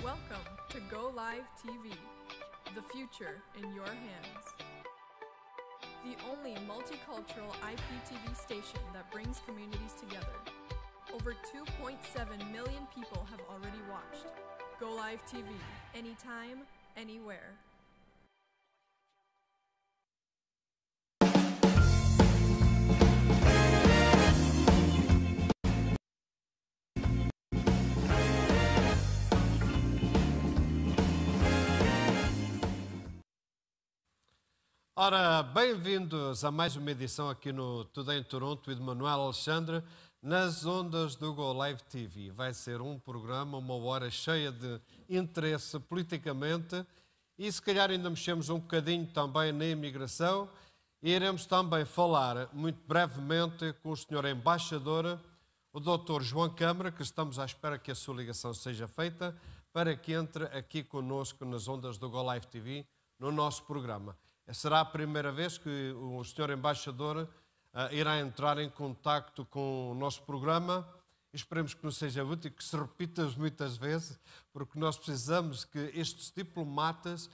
Welcome to Go Live TV, the future in your hands. The only multicultural IPTV station that brings communities together. Over 2.7 million people have already watched. Go Live TV, anytime, anywhere. Ora, bem-vindos a mais uma edição aqui no Tudo em Toronto e de Manuel Alexandre nas ondas do Go Live TV. Vai ser um programa, uma hora cheia de interesse politicamente e se calhar ainda mexemos um bocadinho também na imigração e iremos também falar muito brevemente com o Sr. Embaixador, o Dr. João Câmara, que estamos à espera que a sua ligação seja feita para que entre aqui conosco nas ondas do Go Live TV no nosso programa será a primeira vez que o senhor embaixador uh, irá entrar em contato com o nosso programa. Esperemos que não seja útil, que se repita muitas vezes, porque nós precisamos que estes diplomatas, uh,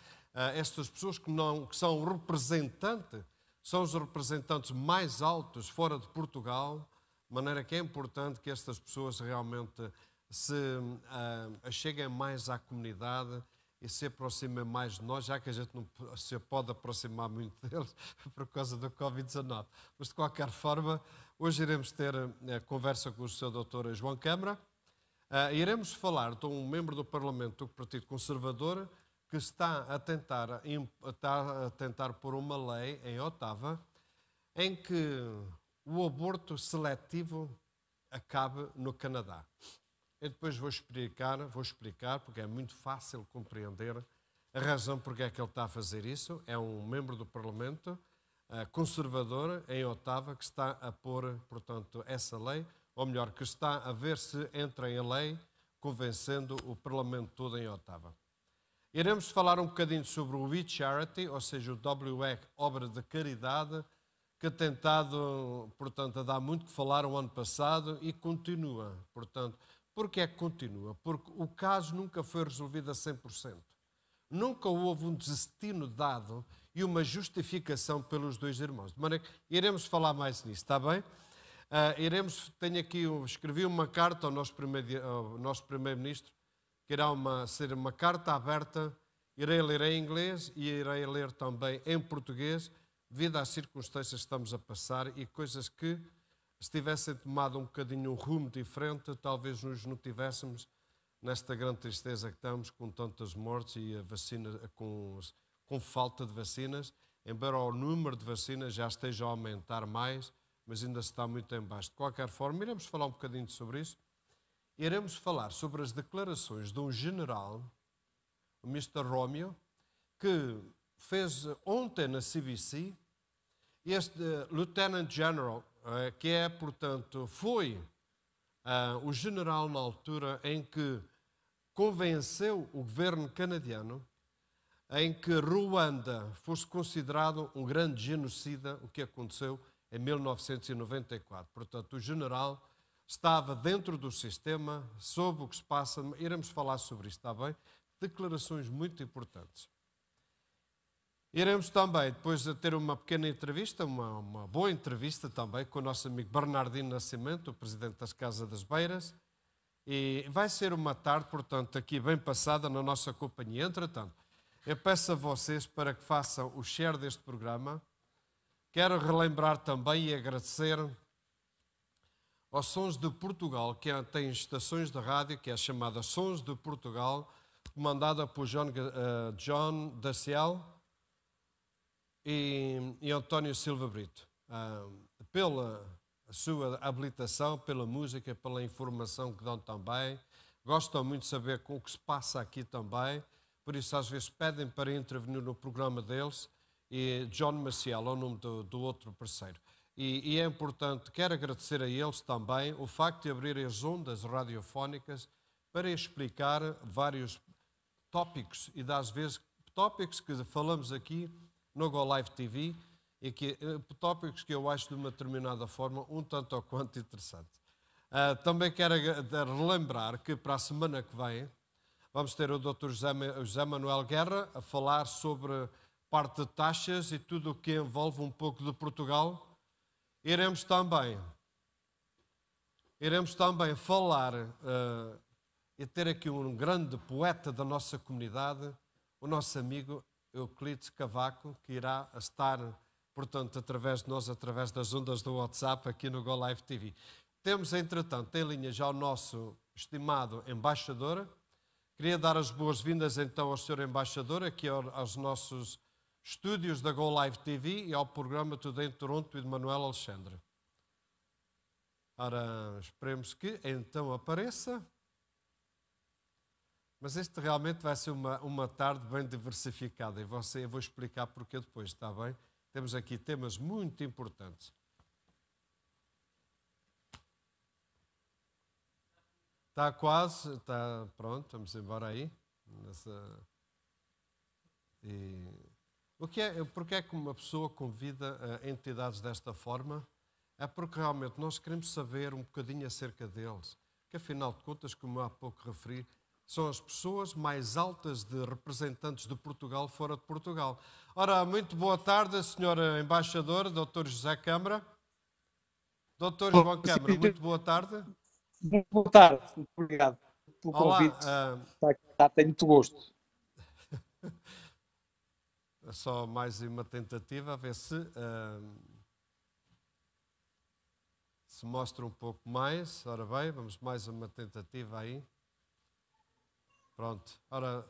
estas pessoas que, não, que são representantes, são os representantes mais altos fora de Portugal, de maneira que é importante que estas pessoas realmente se uh, eh, cheguem mais à comunidade, e se aproxima mais de nós, já que a gente não se pode aproximar muito deles por causa do Covid-19. Mas, de qualquer forma, hoje iremos ter a eh, conversa com o seu doutor João Câmara. Uh, iremos falar de um membro do Parlamento do Partido Conservador que está a tentar, está a tentar pôr uma lei em Otava em que o aborto seletivo acabe no Canadá. Eu depois vou explicar, vou explicar, porque é muito fácil compreender a razão porque é que ele está a fazer isso. É um membro do Parlamento eh, conservador em Ottawa que está a pôr, portanto, essa lei, ou melhor, que está a ver se entra em lei, convencendo o Parlamento todo em Ottawa. Iremos falar um bocadinho sobre o We Charity, ou seja, o WEC, obra de caridade, que tem tentado, portanto, a dar muito que falar o ano passado e continua, portanto, porque é que continua? Porque o caso nunca foi resolvido a 100%. Nunca houve um destino dado e uma justificação pelos dois irmãos. De maneira que iremos falar mais nisso, está bem? Uh, iremos, tenho aqui, escrevi uma carta ao nosso, primeiro, ao nosso primeiro-ministro, que irá uma, ser uma carta aberta, irei ler em inglês e irei ler também em português, devido às circunstâncias que estamos a passar e coisas que se tivessem tomado um bocadinho um rumo diferente, talvez nos não tivéssemos nesta grande tristeza que estamos com tantas mortes e a vacina, com, com falta de vacinas, embora o número de vacinas já esteja a aumentar mais, mas ainda está muito em baixo. De qualquer forma, iremos falar um bocadinho sobre isso. Iremos falar sobre as declarações de um general, o Mr. Romeo, que fez ontem na CBC, este uh, Lieutenant General eh, que é, portanto, foi eh, o general na altura em que convenceu o governo canadiano em que Ruanda fosse considerado um grande genocida, o que aconteceu em 1994. Portanto, o general estava dentro do sistema, soube o que se passa, iremos falar sobre isso, está bem? Declarações muito importantes. Iremos também, depois de ter uma pequena entrevista, uma, uma boa entrevista também, com o nosso amigo Bernardino Nascimento, o presidente das Casas das Beiras. E vai ser uma tarde, portanto, aqui bem passada na nossa companhia. Entretanto, eu peço a vocês para que façam o share deste programa. Quero relembrar também e agradecer aos Sons de Portugal, que têm estações de rádio, que é chamada Sons de Portugal, comandada por John, uh, John Daciel e, e António Silva Brito, pela sua habilitação, pela música, pela informação que dão também. Gostam muito de saber o que se passa aqui também, por isso às vezes pedem para intervenir no programa deles. E John Maciel é o nome do, do outro parceiro. E, e, é importante, quero agradecer a eles também o facto de abrirem as ondas radiofónicas para explicar vários tópicos e, das vezes, tópicos que falamos aqui no Go Live TV e que, eh, tópicos que eu acho de uma determinada forma um tanto ou quanto interessante. Uh, também quero relembrar que para a semana que vem vamos ter o Dr. José, Manuel Guerra a falar sobre parte de taxas e tudo o que envolve um pouco de Portugal. Iremos também, iremos também falar uh, e ter aqui um grande poeta da nossa comunidade, o nosso amigo Euclides Cavaco, que irá estar, portanto, através de nós, através das ondas do WhatsApp, aqui no Go Live TV. Temos, entretanto, em linha já o nosso estimado embaixador. Queria dar as boas-vindas, então, ao senhor Embaixador, aqui aos nossos estúdios da Go Live TV e ao programa Tudo em Toronto e de Manuel Alexandre. Ora, esperemos que então apareça. Mas este realmente vai ser uma, uma tarde bem diversificada e você, eu vou explicar porquê depois, está bem? Temos aqui temas muito importantes. Está quase, está pronto, vamos embora aí. Nessa... E... O que é, porque é que uma pessoa convida eh, entidades desta forma? É porque realmente nós queremos saber um bocadinho acerca deles, que afinal de contas, como há pouco referi, são as pessoas mais altas de representantes de Portugal fora de Portugal. Ora, muito boa tarde, Senhora Embaixadora, Dr. José Câmara. Dr. João Câmara, muito boa tarde. Boa tarde, muito obrigado pelo Olá, convite. Uh... Está, tenho muito gosto. Só mais uma tentativa, a ver se uh... se mostra um pouco mais. Ora bem, vamos mais uma tentativa aí. Pronto. Ora,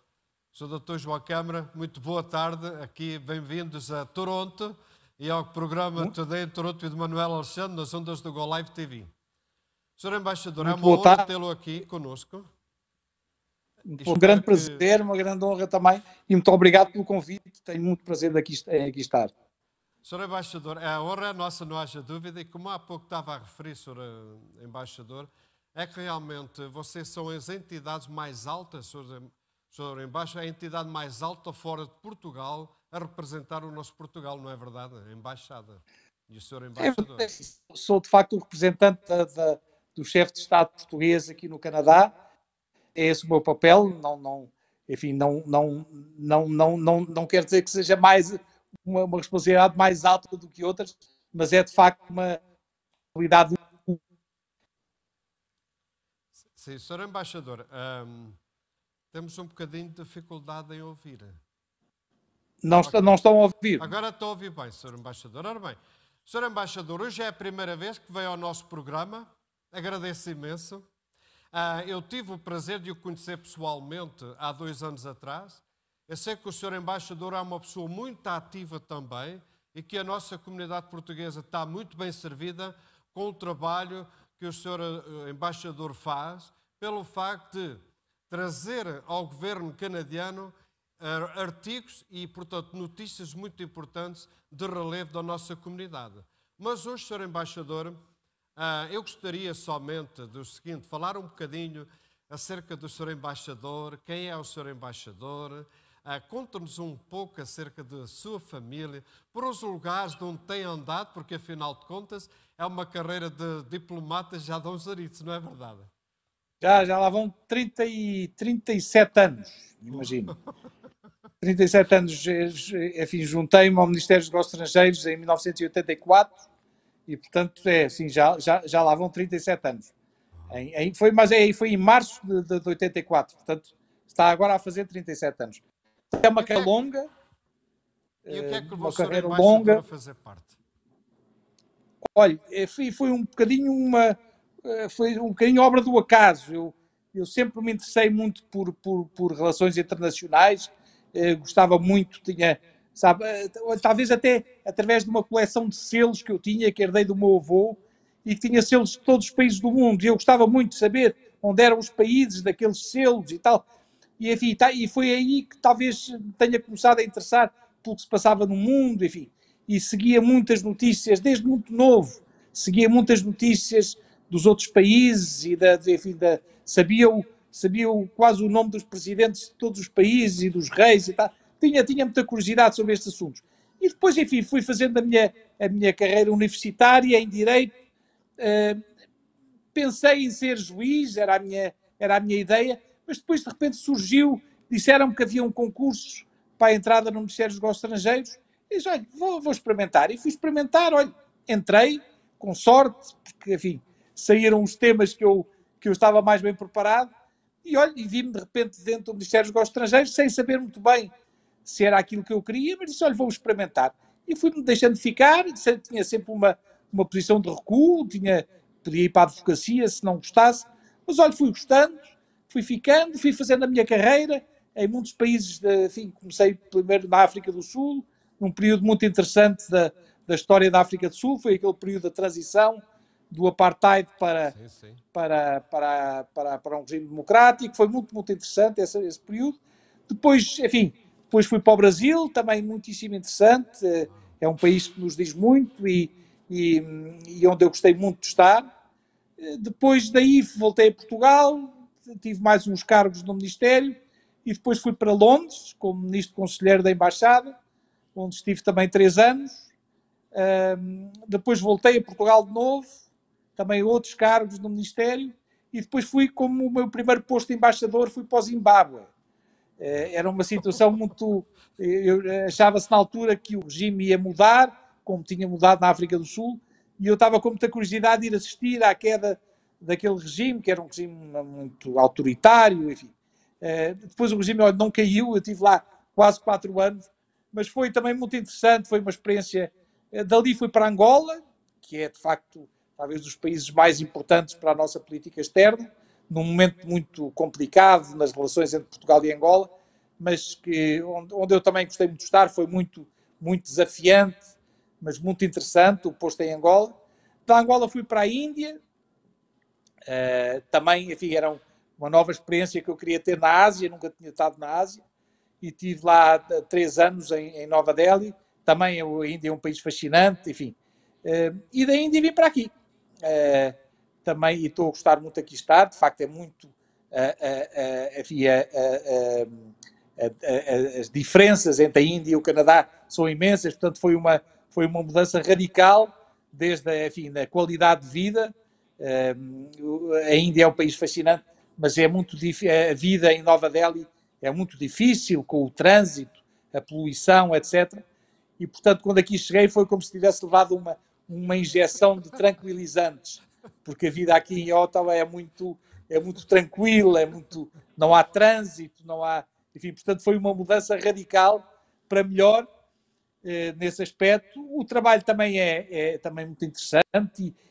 sou o Dr. João Câmara, muito boa tarde, aqui bem-vindos a Toronto e ao programa hum? Today em Toronto e de Manuel Alexandre nas ondas do Go Live TV. Sr. Embaixador, muito é uma honra tê-lo aqui conosco. um grande que... prazer, uma grande honra também e muito obrigado pelo convite. Tenho muito prazer aqui, em eh, aqui estar. Sr. Embaixador, a honra é nossa, não haja dúvida, e como há pouco estava a referir, Sr. Embaixador, é que realmente vocês são as entidades mais altas, senhor embaixo, a entidade mais alta fora de Portugal a representar o nosso Portugal, não é verdade? A embaixada. E o senhor é, embaixador. Eu sou de facto o representante da, da, do chefe de Estado português aqui no Canadá. É esse o meu papel, não, não, enfim, não, não, não, não, não, não quer dizer que seja mais uma, uma responsabilidade mais alta do que outras, mas é de facto uma responsabilidade Sim, senhor Embaixador, um, temos um bocadinho de dificuldade em ouvir. Não, está, não estão a ouvir. Agora estou a ouvir bem, senhor Embaixador. Ora bem, senhor Embaixador, hoje é a primeira vez que vem ao nosso programa. Agradeço imenso. Uh, eu tive o prazer de o conhecer pessoalmente há dois anos atrás. Eu sei que o senhor Embaixador é uma pessoa muito ativa também e que a nossa comunidade portuguesa está muito bem servida com o trabalho que o senhor eh, Embaixador faz pelo facto de trazer ao governo canadiano eh, artigos e, portanto, notícias muito importantes de relevo da nossa comunidade. Mas hoje, Sr. Embaixador, eh, eu gostaria somente do seguinte, falar um bocadinho acerca do Sr. Embaixador, quem é o Sr. Embaixador, eh, conta-nos um pouco acerca da sua família, por os lugares de onde tem andado, porque afinal de contas é uma carreira de diplomata já de uns aritos, não é verdade? Já, já lá vão 30 e, 37 anos, imagino. 37 anos, é, é, enfim, juntei-me ao Ministério dos Negócios Estrangeiros em 1984 e, portanto, é assim, já, já, já lá vão 37 anos. Em, em, foi, mas é, foi em março de, de, 84, portanto, está agora a fazer 37 anos. É uma carreira longa. E o que é que é eh, uma carreira vai fazer parte? Olha, foi, foi um bocadinho uma eh, foi um bocadinho obra do acaso. Eu, eu sempre me interessei muito por, por, por relações internacionais, eh, gostava muito, tinha, sabe, eh, talvez até através de uma coleção de selos que eu tinha, que herdei do meu avô, e que tinha selos de todos os países do mundo, e eu gostava muito de saber onde eram os países daqueles selos e tal. E, enfim, tá, e foi aí que talvez tenha começado a interessar pelo que se passava no mundo, enfim. E seguia muitas notícias, desde muito novo, seguia muitas notícias dos outros países e da, enfim, da, sabia sabiam quase o nome dos presidentes de todos os países e dos reis e tal. Tinha, tinha muita curiosidade sobre estes assuntos. E depois, enfim, fui fazendo a minha, a minha carreira universitária em Direito. Uh, pensei em ser juiz, era a, minha, era a minha ideia, mas depois de repente surgiu, disseram que havia um concurso para a entrada no Ministério dos Negócios Estrangeiros. E disse, olha, vou, vou experimentar. E fui experimentar, olha, entrei, com sorte, porque, enfim, saíram os temas que eu, que eu estava mais bem preparado e olha, e vi-me de repente dentro do Ministério dos Negócios Estrangeiros sem saber muito bem se era aquilo que eu queria, mas disse, olha, vou experimentar. E fui-me deixando ficar, tinha sempre uma, uma posição de recuo, tinha, podia ir para a advocacia se não gostasse, mas olha, fui gostando, fui ficando, fui fazendo a minha carreira em muitos países, de, enfim, comecei primeiro na África do Sul, num período muito interessante da, da história da África do Sul, foi aquele período da transição, do apartheid para, sim, sim. Para, para, para, para um regime democrático. Foi muito, muito interessante esse, esse período. Depois, enfim, depois fui para o Brasil, também muitíssimo interessante. É um país que nos diz muito e, e, e onde eu gostei muito de estar. Depois daí voltei a Portugal, tive mais uns cargos no Ministério e depois fui para Londres como Ministro Conselheiro da Embaixada, onde estive também três anos. depois voltei a Portugal de novo, também outros cargos no Ministério, e depois fui, como o meu primeiro posto de embaixador, fui para o Zimbábue. Eh, era uma situação muito. Eh, achava-se na altura que o regime ia mudar, como tinha mudado na África do Sul, e eu estava com muita curiosidade de ir assistir à queda daquele regime, que era um regime muito autoritário, enfim. Eh, depois o regime olha, não caiu, eu estive lá quase quatro anos, mas foi também muito interessante, foi uma experiência. Dali fui para Angola, que é de facto talvez dos países mais importantes para a nossa política externa, num momento muito complicado nas relações entre Portugal e Angola, mas que, onde, onde eu também gostei muito de estar, foi muito, muito desafiante, mas muito interessante o posto em Angola. Da Angola fui para a Índia, uh, também, enfim, era uma nova experiência que eu queria ter na Ásia, nunca tinha estado na Ásia, e tive lá eh, três anos em, em Nova Delhi, também a Índia é um país fascinante, enfim. Uh, e da Índia vim para aqui, eh, também, e estou a gostar muito aqui estar, de facto é muito, eh, eh, é, é, é, as diferenças entre a Índia e o Canadá são imensas, portanto foi uma, foi uma mudança radical, desde, enfim, na qualidade de vida, a Índia é um país fascinante, mas é muito a vida em Nova Delhi é muito difícil com o trânsito, a poluição, etc. E portanto, quando aqui cheguei foi como se tivesse levado uma uma injeção de tranquilizantes, porque a vida aqui em Ottawa é muito, é muito tranquila, é muito, não há trânsito, não há. Enfim, portanto, foi uma mudança radical para melhor eh, nesse aspecto. O trabalho também é, é também muito interessante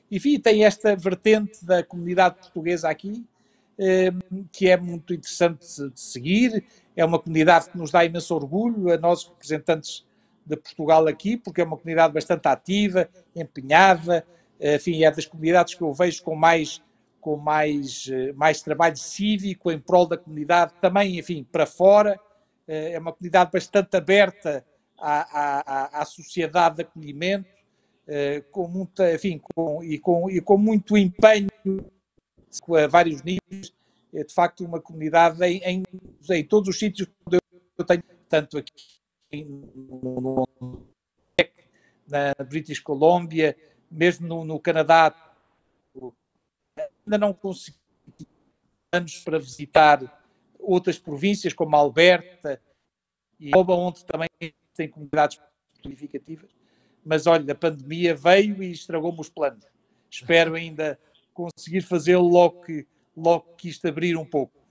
e, enfim, tem esta vertente da comunidade portuguesa aqui, eh, que é muito interessante de seguir. É uma comunidade que nos dá imenso orgulho, a nós, representantes de Portugal aqui, porque é uma comunidade bastante ativa, empenhada, enfim, é das comunidades que eu vejo com mais, com mais, eh, mais trabalho cívico em prol da comunidade, também, enfim, para fora. Eh, é uma comunidade bastante aberta à, à, à sociedade de acolhimento, eh, com muita, enfim, com, e, com, e com muito empenho a vários níveis. É de facto uma comunidade em, em, em todos os sítios onde eu tenho, tanto aqui no, na British Columbia, mesmo no, no Canadá, ainda não consegui anos para visitar outras províncias como Alberta e Oba, onde também tem comunidades significativas. Mas olha, a pandemia veio e estragou-me os planos. Espero ainda conseguir fazê-lo logo que, logo que isto abrir um pouco.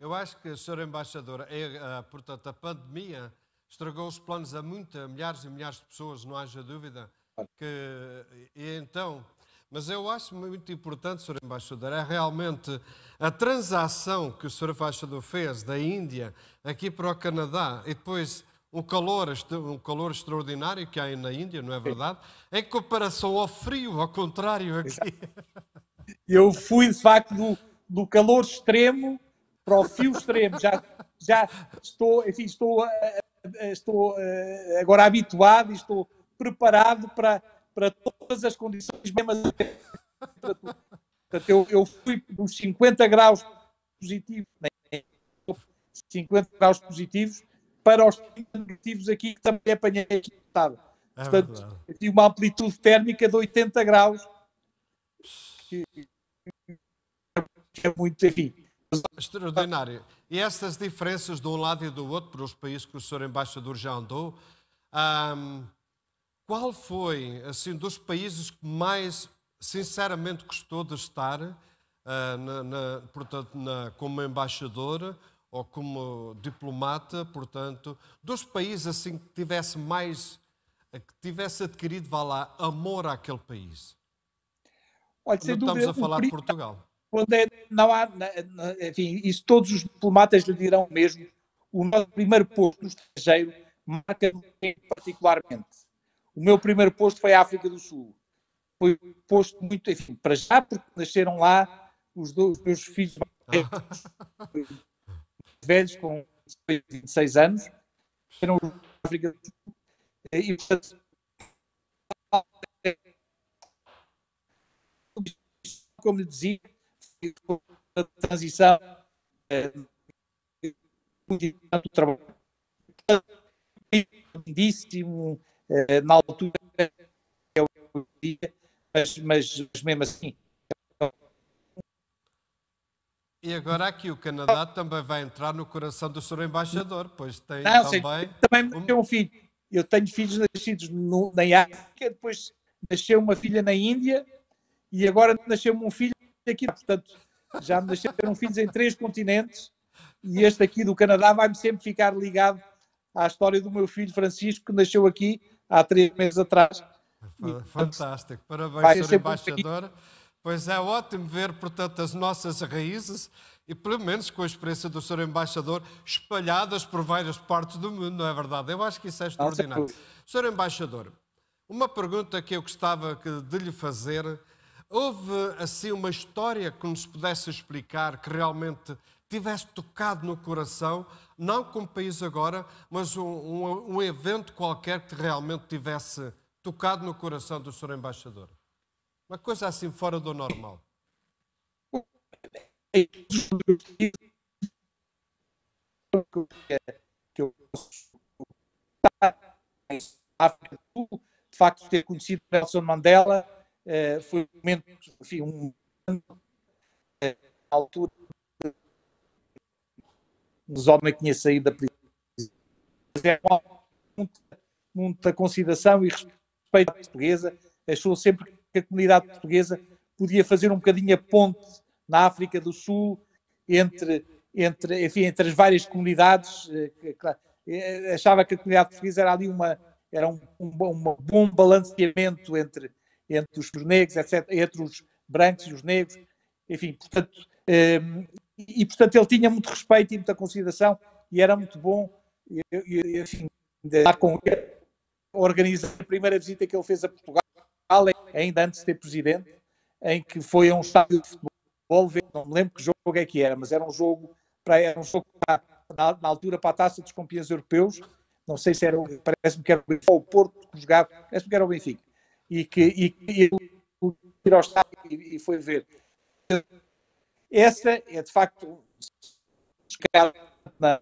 Eu acho que, Sr. Embaixador, é, ah, portanto, a pandemia estragou os planos a muitas, milhares e milhares de pessoas, não haja dúvida. Que, e então, mas eu acho muito importante, Sr. Embaixador, é realmente a transação que o Sr. Embaixador fez da Índia aqui para o Canadá e depois o calor, um calor extraordinário que há na Índia, não é verdade? Em comparação ao frio, ao contrário aqui. Eu fui, de facto, do, do calor extremo para o fio extremo. Já, já estou, enfim, estou, estou agora habituado e estou preparado para, para todas as condições, mesmo a assim. Portanto, eu, eu fui dos 50 graus positivos, 50 né, graus positivos, para os negativos aqui, que também apanhei aqui no estado. É Portanto, eu tive uma amplitude térmica de 80 graus. Que é muito, enfim, Extraordinário. E essas diferenças de um lado e do outro, para os países que o senhor embaixador já andou, um, qual foi, assim, dos países que mais sinceramente gostou de estar, uh, na, na, portanto, na, como embaixadora ou como diplomata, portanto, dos países assim que tivesse mais, que tivesse adquirido, vá lá, amor àquele país? Olha, Não estamos a falar de Portugal quando é, não há, enfim, isso todos os diplomatas lhe dirão mesmo, o nosso primeiro posto no estrangeiro marca-me particularmente. O meu primeiro posto foi a África do Sul. Foi um posto muito, enfim, para já, porque nasceram lá os, dois, meus filhos mais velhos, com 26 anos, eram a África do Sul. Eh, e, portanto, como lhe dizia, a transição do trabalho. Lindíssimo, na altura, é o mas, mas, mesmo assim. E agora aqui o Canadá também vai entrar no coração do senhor embaixador, pois tem Não, também. Sei, também tenho um filho. Eu tenho filhos nascidos no, na África, depois nasceu uma filha na Índia e agora nasceu-me um filho aqui, portanto, já me nasceram filhos em três continentes e este aqui do Canadá vai-me sempre ficar ligado à história do meu filho Francisco, que nasceu aqui há três meses atrás. Fantástico, parabéns, Sr. Embaixador. Pois é, ótimo ver, portanto, as nossas raízes e, pelo menos, com a experiência do Sr. Embaixador, espalhadas por várias partes do mundo, não é verdade? Eu acho que isso é extraordinário. Sr. Embaixador, uma pergunta que eu gostava de lhe fazer Houve assim uma história que nos pudesse explicar que realmente tivesse tocado no coração, não como país agora, mas um, um, um evento qualquer que realmente tivesse tocado no coração do Sr. Embaixador? Uma coisa assim fora do normal. que eu África do Sul, de facto ter conhecido Nelson Mandela eh, foi um momento, enfim, um eh, altura dos homens que tinha saído da prisão. É muita, muita consideração e respeito à portuguesa. Achou sempre que a comunidade portuguesa podia fazer um bocadinho a ponte na África do Sul entre, entre, enfim, entre as várias comunidades. Eh, achava que a comunidade portuguesa era ali uma, era um, um, um bom balanceamento entre, entre os negros, etc., entre os brancos e os negros, enfim, portanto, ehm, e portanto ele tinha muito respeito e muita consideração e era muito bom, enfim, dar com ele, organizar a primeira visita que ele fez a Portugal, ainda antes de ser presidente, em que foi a um estádio de futebol, não me lembro que jogo é que era, mas era um jogo para, era um jogo para, na, na, altura para a taça dos campeões europeus, não sei se era, parece-me que era o Porto que jogava, parece-me que era o Benfica e que e, e, ao estádio e, foi ver. Essa é de facto na,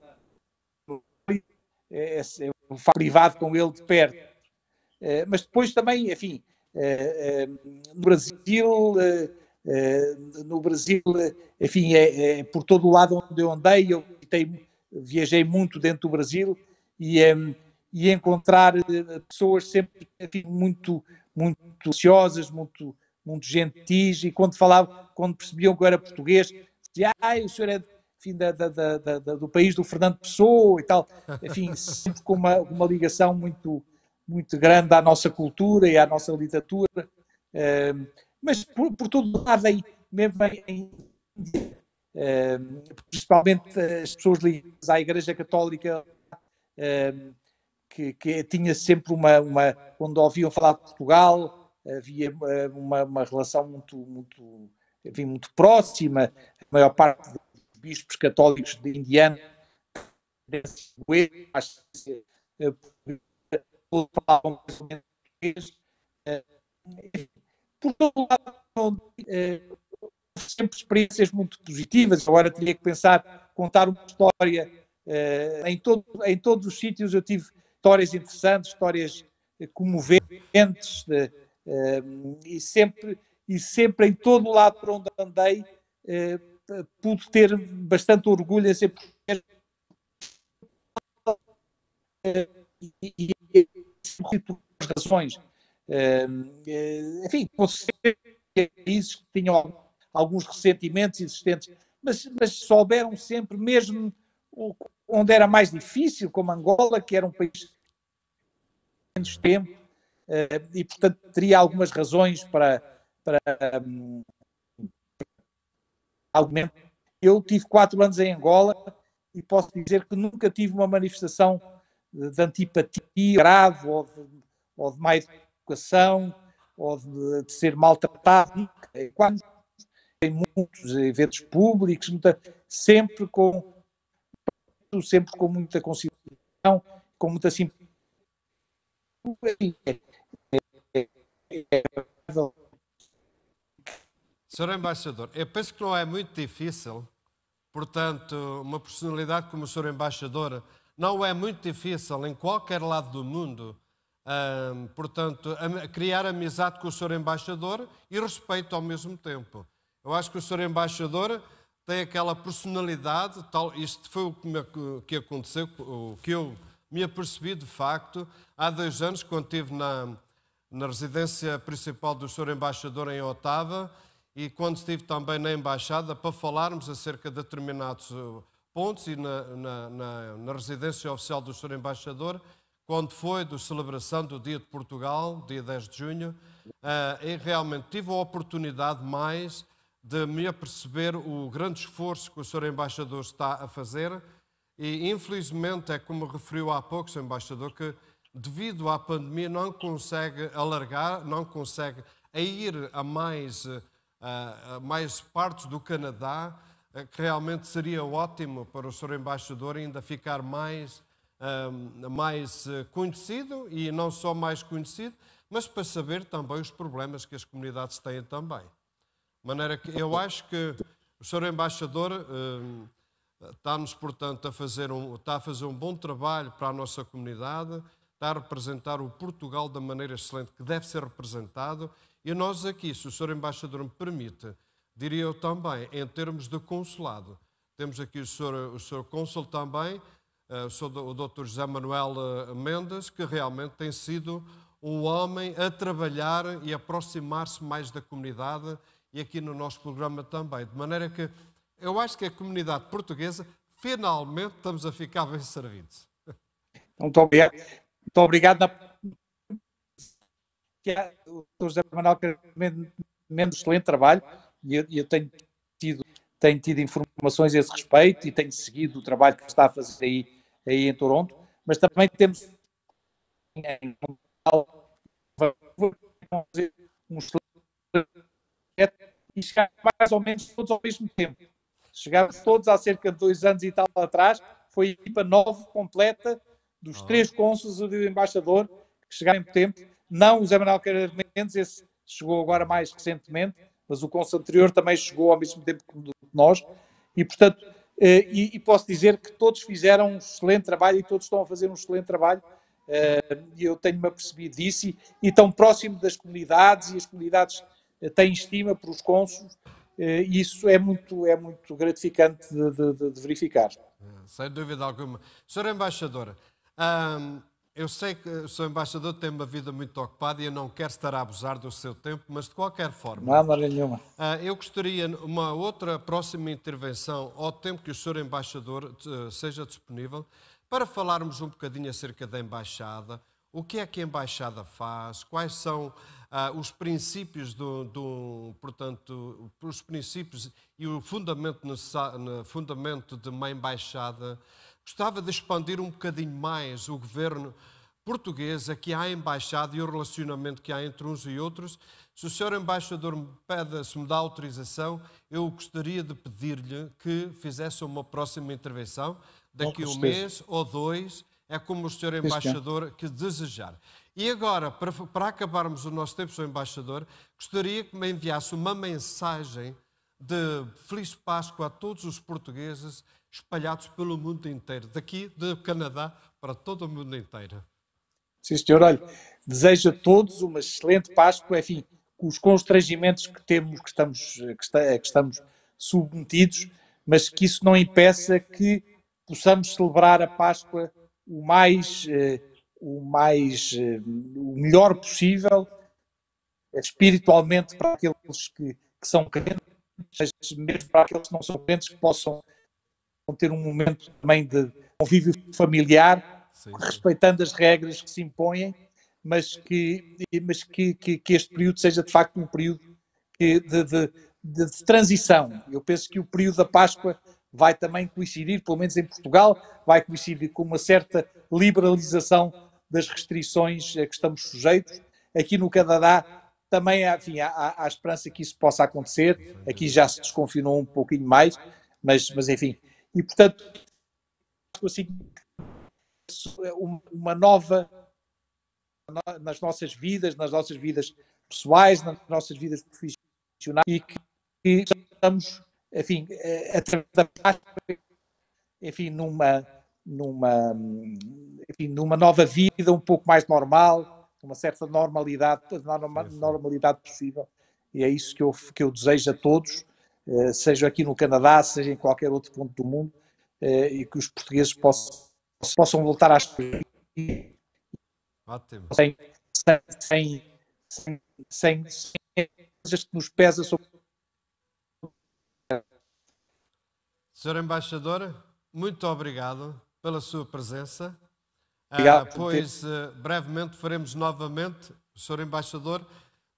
é, é, é privado com ele de perto. Eh, mas depois também, enfim, eh, eh, no Brasil, no Brasil, enfim, é, é, por todo o lado onde eu andei, eu viajei muito dentro do Brasil e, e encontrar pessoas sempre enfim, muito muito ansiosas, muito, muito gentis, e quando falavam, quando percebiam que eu era português, diziam, ai, ah, o senhor é enfim, da, da, da, do país do Fernando Pessoa e tal, enfim, sempre com uma, uma ligação muito, muito grande à nossa cultura e à nossa literatura, uh, mas por, por todo lado, aí, mesmo em Índia, uh, principalmente as pessoas ligadas à Igreja Católica, uh, que, que tinha sempre uma, uma, Quando ouviam falar de Portugal, havia eh, uma, uma relação muito, muito, enfim, muito próxima. A maior parte dos bispos católicos de Indiana falavam português. Por todo lado, eh, sempre experiências muito positivas. Agora teria que pensar, contar uma história. Eh, em, todo, em todos os sítios eu tive histórias interessantes, histórias eh, comoventes, de, eh, eh, e, sempre, e sempre em todo o lado por onde andei, uh, pude ter bastante orgulho em sempre. E, e, por razões. Uh, enfim, países que tinham alguns ressentimentos existentes, mas, mas souberam sempre, mesmo onde era mais difícil, como Angola, que era um país menos tempo eh, e, portanto, teria algumas razões para, para, um, Eu tive quatro anos em Angola e posso dizer que nunca tive uma manifestação de antipatia grave ou de, ou de má educação ou de, de ser maltratado. É quase em muitos eventos públicos, muita, sempre com sempre com muita consideração, com muita simpatia por aí. Senhor Embaixador, eu penso que não é muito difícil, portanto, uma personalidade como o Senhor Embaixador, não é muito difícil em qualquer lado do mundo, portanto, criar amizade com o Senhor Embaixador e respeito ao mesmo tempo. Eu acho que o Senhor Embaixador tem aquela personalidade, tal, isto foi o que, me, que aconteceu, o que eu me apercebi de facto há dois anos, quando estive na, na residência principal do Sr. Embaixador em Otava e quando estive também na Embaixada para falarmos acerca de determinados eh, pontos e na, na, na, na residência oficial do Sr. Embaixador, quando foi da celebração do Dia de Portugal, dia 10 de junho, uh, e realmente tive a oportunidade mais de me aperceber o grande esforço que o Sr. Embaixador está a fazer e, infelizmente, é como referiu há pouco, Sr. Embaixador, que devido à pandemia não consegue alargar, não consegue ir a mais, eh, a mais partes do Canadá, eh, que realmente seria ótimo para o Sr. Embaixador ainda ficar mais, ehm, mais eh, conhecido e não só mais conhecido, mas para saber também os problemas que as comunidades têm também. De maneira que eu acho que o Sr. Embaixador ehm, Está-nos, portanto, a fazer um, está a fazer um bom trabalho para a nossa comunidade, está a representar o Portugal da maneira excelente que deve ser representado. E nós aqui, se o Sr. Embaixador me permite, diria eu também, em termos de consulado, temos aqui o Sr. O senhor consul também, eh, o, Sr. o Dr. José Manuel eh, Mendes, que realmente tem sido um homem a trabalhar e aproximar-se mais da comunidade e aqui no nosso programa também. De maneira que eu acho que a comunidade portuguesa finalmente estamos a ficar bem servidos. Então, muito obrigado. Muito obrigado. Na... O José Manuel é menos excelente trabalho e eu, eu, tenho, tido, tenho tido informações a esse respeito e tenho seguido o trabalho que está a fazer aí, aí em Toronto, mas também temos em um excelente e chegar mais ou menos todos ao mesmo tempo. Chegámos todos há cerca de dois anos e tal atrás, foi a equipa nova, completa, dos ah. três cônsules e do embaixador, que chegaram em tempo. Não o Zé Manuel Carreira Mendes, esse chegou agora mais recentemente, mas o cônsul anterior também chegou ao mesmo tempo que nós. E, portanto, eh, e, e, posso dizer que todos fizeram um excelente trabalho e todos estão a fazer um excelente trabalho. Eh, e eu tenho-me apercebido disso e, e estão próximo das comunidades e as comunidades eh, têm estima para os cônsules e eh, isso é muito, é muito gratificante de, de, de verificar. Eh, sem dúvida alguma. Sr. Embaixador, hum, eu sei que o Sr. Embaixador tem uma vida muito ocupada e eu não quero estar a abusar do seu tempo, mas de qualquer forma. Não há nenhuma. Eh, eu gostaria, uma outra próxima intervenção, ao tempo que o Sr. Embaixador seja disponível, para falarmos um bocadinho acerca da Embaixada, o que é que a Embaixada faz, quais são ah, os princípios do, do, portanto, os princípios e o fundamento, fundamento de uma embaixada, gostava de expandir um bocadinho mais o governo português, aqui a embaixada e o relacionamento que há entre uns e outros. Se o senhor embaixador me pede, se me dá autorização, eu gostaria de pedir-lhe que fizesse uma próxima intervenção daqui a um mês ou dois, é como o senhor embaixador que desejar. E agora, para, para acabarmos o nosso tempo, Sr. Embaixador, gostaria que me enviasse uma mensagem de Feliz Páscoa a todos os portugueses espalhados pelo mundo inteiro, daqui do Canadá para todo o mundo inteiro. Sim, senhor. Olha, desejo a todos uma excelente Páscoa, enfim, com os constrangimentos que temos, que estamos, que, está, que estamos submetidos, mas que isso não impeça que possamos celebrar a Páscoa o mais eh, o mais eh, o melhor possível eh, espiritualmente para aqueles que, que são crentes, mesmo para aqueles que não são crentes que possam ter um momento também de convívio familiar, sim, sim. respeitando as regras que se impõem, mas que mas que, que, que este período seja de facto um período de, de, de, de transição. Eu penso que o período da Páscoa vai também coincidir, pelo menos em Portugal, vai coincidir com uma certa liberalização das restrições a que estamos sujeitos. Aqui no Canadá também há, enfim, há, há esperança que isso possa acontecer. Aqui já se desconfinou um pouquinho mais, mas, mas enfim. E portanto, assim, uma nova nas nossas vidas, nas nossas vidas pessoais, nas nossas vidas profissionais e que, que estamos, enfim, enfim, numa, numa, enfim, numa nova vida um pouco mais normal, uma certa normalidade, normalidade possível. E é isso que eu, que eu desejo a todos, eh, seja aqui no Canadá, seja em qualquer outro ponto do mundo, eh, e que os portugueses possam, possam voltar às Ótimo. Sem, sem, sem, sem, sem coisas que nos pesa sobre. Senhor Embaixador, muito obrigado pela sua presença. Obrigado. Ah, pois eh, brevemente faremos novamente, Sr. Embaixador,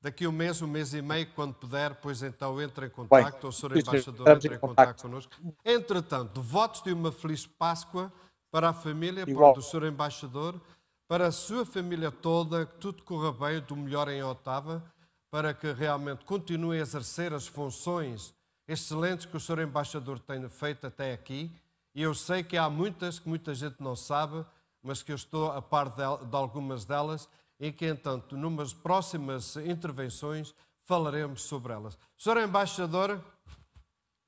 daqui um mês, um mês e meio, quando puder, pois então entre em contacto, ou o Sr. Embaixador entre em contato connosco. Entretanto, votos de uma feliz Páscoa para a família, Igual. para Sr. Embaixador, para a sua família toda, que tudo corra bem, do melhor em Otava, para que realmente continue a exercer as funções excelentes que o Sr. Embaixador tem feito até aqui. E eu sei que há muitas que muita gente não sabe, mas que eu estou a par de algumas delas e que, entanto, numas próximas intervenções falaremos sobre elas. Senhor Embaixador,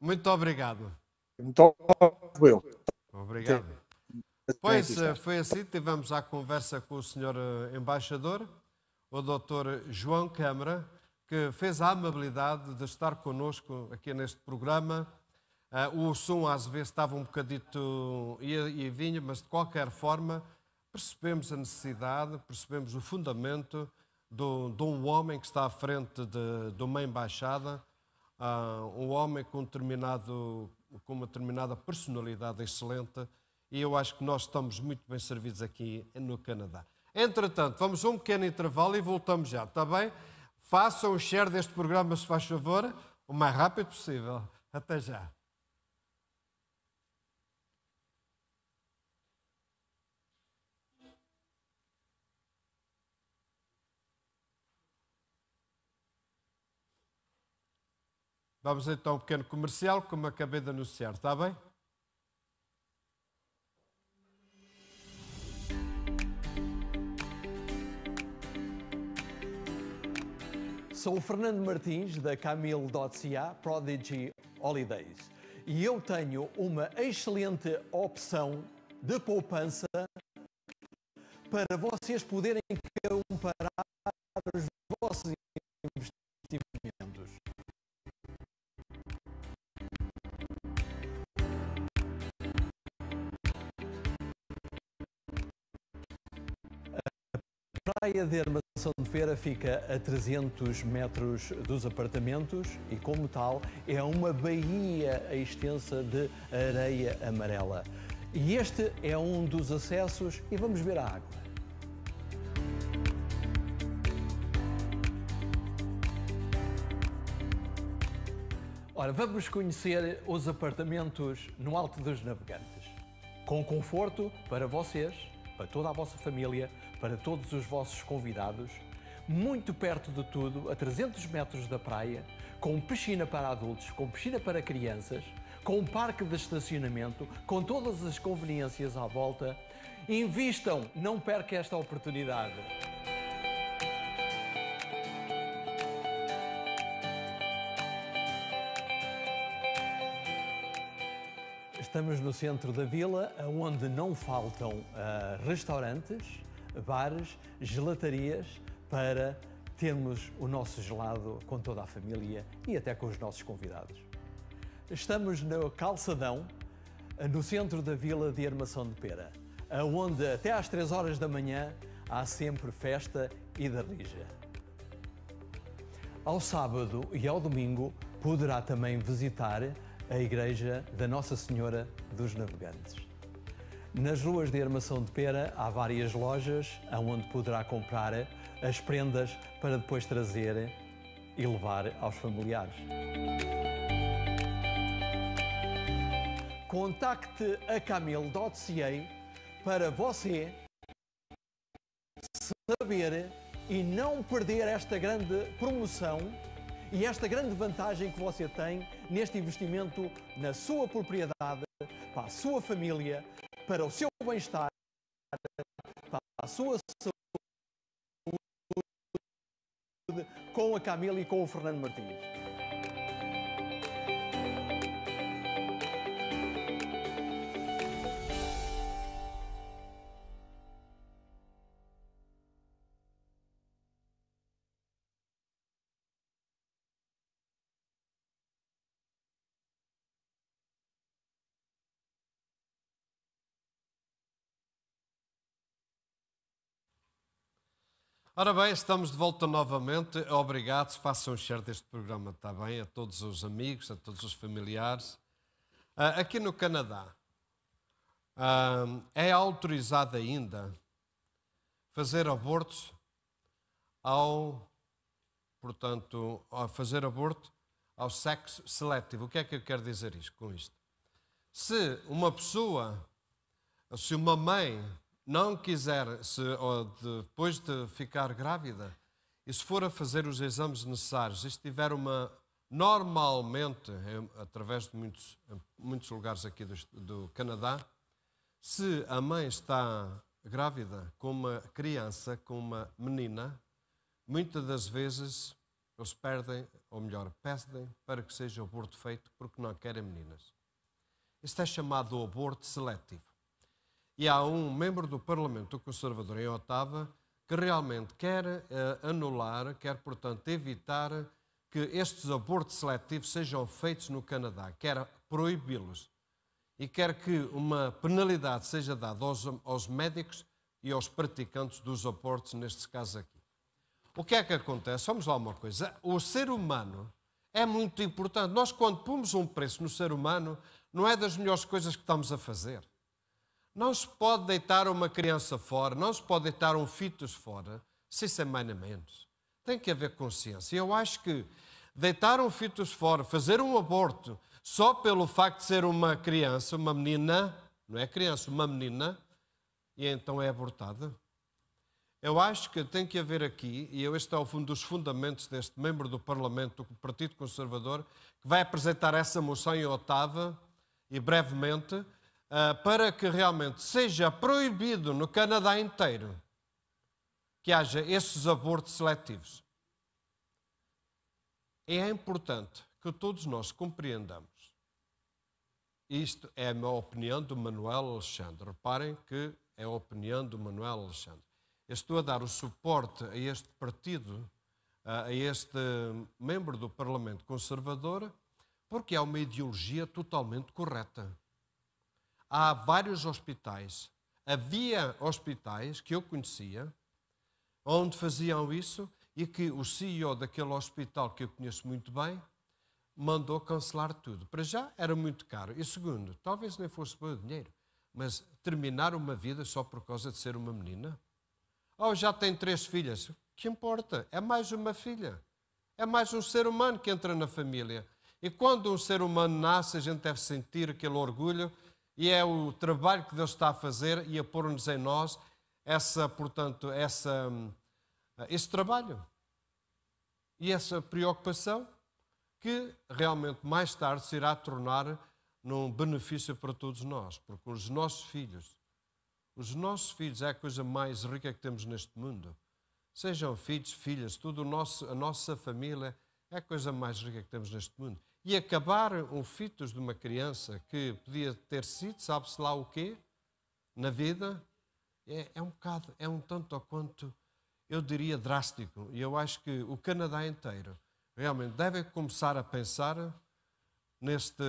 muito obrigado. Muito obrigado. Obrigado. Pois eh, foi assim, tivemos a conversa com o Senhor eh, Embaixador, o Dr. João Câmara, que fez a amabilidade de estar conosco aqui neste programa Uh, o som às vezes estava um bocadito e, e vinha, mas de qualquer forma percebemos a necessidade, percebemos o fundamento do, de um homem que está à frente de, de uma embaixada, uh, um homem com, determinado, com uma determinada personalidade excelente, e eu acho que nós estamos muito bem servidos aqui no Canadá. Entretanto, vamos a um pequeno intervalo e voltamos já, está bem? Façam o share deste programa, se faz favor, o mais rápido possível. Até já. Vamos então a um pequeno comercial, como acabei de anunciar, está bem? Sou o Fernando Martins, da Camille.ca Prodigy Holidays, e eu tenho uma excelente opção de poupança para vocês poderem comparar os vossos investimentos praia de Armação de Feira fica a 300 metros dos apartamentos e, como tal, é uma baía extensa de areia amarela. E este é um dos acessos e vamos ver a água. Ora, vamos conhecer os apartamentos no Alto dos Navegantes. Com conforto para vocês, para toda a vossa família, para todos os vossos convidados, muito perto de tudo, a 300 metros da praia, com piscina para adultos, com piscina para crianças, com um parque de estacionamento, com todas as conveniências à volta. Invistam, não perca esta oportunidade. Estamos no centro da vila, onde não faltam uh, restaurantes, bares, gelatarias, para termos o nosso gelado com toda a família e até com os nossos convidados. Estamos no Calçadão, no centro da vila de Armação de Pera, onde até às 3 horas da manhã há sempre festa e darija. Ao sábado e ao domingo poderá também visitar a Igreja da Nossa Senhora dos Navegantes. Nas ruas de Armação de Pera há várias lojas onde poderá comprar as prendas para depois trazer e levar aos familiares. Contacte a Camille.ca para você saber e não perder esta grande promoção e esta grande vantagem que você tem neste investimento na sua propriedade, para a sua família, para o seu bem-estar, para a sua saúde, com a Camila e com o Fernando Martins. Ora bem, estamos de volta novamente. Obrigado, façam share deste programa, está bem? A todos os amigos, a todos os familiares. Uh, aqui no Canadá, uh, é autorizado ainda fazer abortos ao, portanto, a fazer aborto ao sexo seletivo. O que é que eu quero dizer isto, com isto? Se uma pessoa, se uma mãe não quiser, se, ou depois de ficar grávida, e se for a fazer os exames necessários, e se tiver uma, normalmente, através de muitos, muitos lugares aqui do, do Canadá, se a mãe está grávida com uma criança, com uma menina, muitas das vezes eles perdem, ou melhor, pedem para que seja o aborto feito porque não querem meninas. Isto é chamado aborto seletivo. E há um membro do Parlamento Conservador em Otava que realmente quer uh, anular, quer, portanto, evitar que estes abortos seletivos sejam feitos no Canadá, quer proibi-los e quer que uma penalidade seja dada aos, aos médicos e aos praticantes dos abortos, neste caso aqui. O que é que acontece? Vamos lá uma coisa. O ser humano é muito importante. Nós, quando pomos um preço no ser humano, não é das melhores coisas que estamos a fazer. Não se pode deitar uma criança fora, não se pode deitar um fitos fora, sem é semanamentos. Tem que haver consciência. Eu acho que deitar um fitos fora, fazer um aborto, só pelo facto de ser uma criança, uma menina, não é criança, uma menina, e então é abortada. Eu acho que tem que haver aqui, e este é um dos fundamentos deste membro do Parlamento do Partido Conservador, que vai apresentar essa moção em Otava e brevemente ah, para que realmente seja proibido no Canadá inteiro que haja esses abortos seletivos. É importante que todos nós compreendamos. Isto é a minha opinião do Manuel Alexandre. Reparem que é a opinião do Manuel Alexandre. Eu estou a dar o suporte a este partido, a este membro do Parlamento Conservador, porque é uma ideologia totalmente correta há vários hospitais. Havia hospitais que eu conhecia onde faziam isso e que o CEO daquele hospital que eu conheço muito bem mandou cancelar tudo. Para já era muito caro. E segundo, talvez nem fosse o dinheiro, mas terminar uma vida só por causa de ser uma menina? Oh, já tem três filhas. Que importa? É mais uma filha. É mais um ser humano que entra na família. E quando um ser humano nasce, a gente deve sentir aquele orgulho e é o trabalho que Deus está a fazer e a pôr-nos em nós essa, portanto, essa, hum, esse trabalho e essa preocupação que realmente mais tarde se irá tornar num benefício para todos nós, porque os nossos filhos, os nossos filhos é a coisa mais rica que temos neste mundo. Sejam filhos, filhas, tudo nosso, a nossa família é a coisa mais rica que temos neste mundo e acabar o fitos de uma criança que podia ter sido, sabe-se lá o quê, na vida, é, é, um bocado, é um tanto ou quanto, eu diria, drástico. E eu acho que o Canadá inteiro realmente deve começar a pensar neste,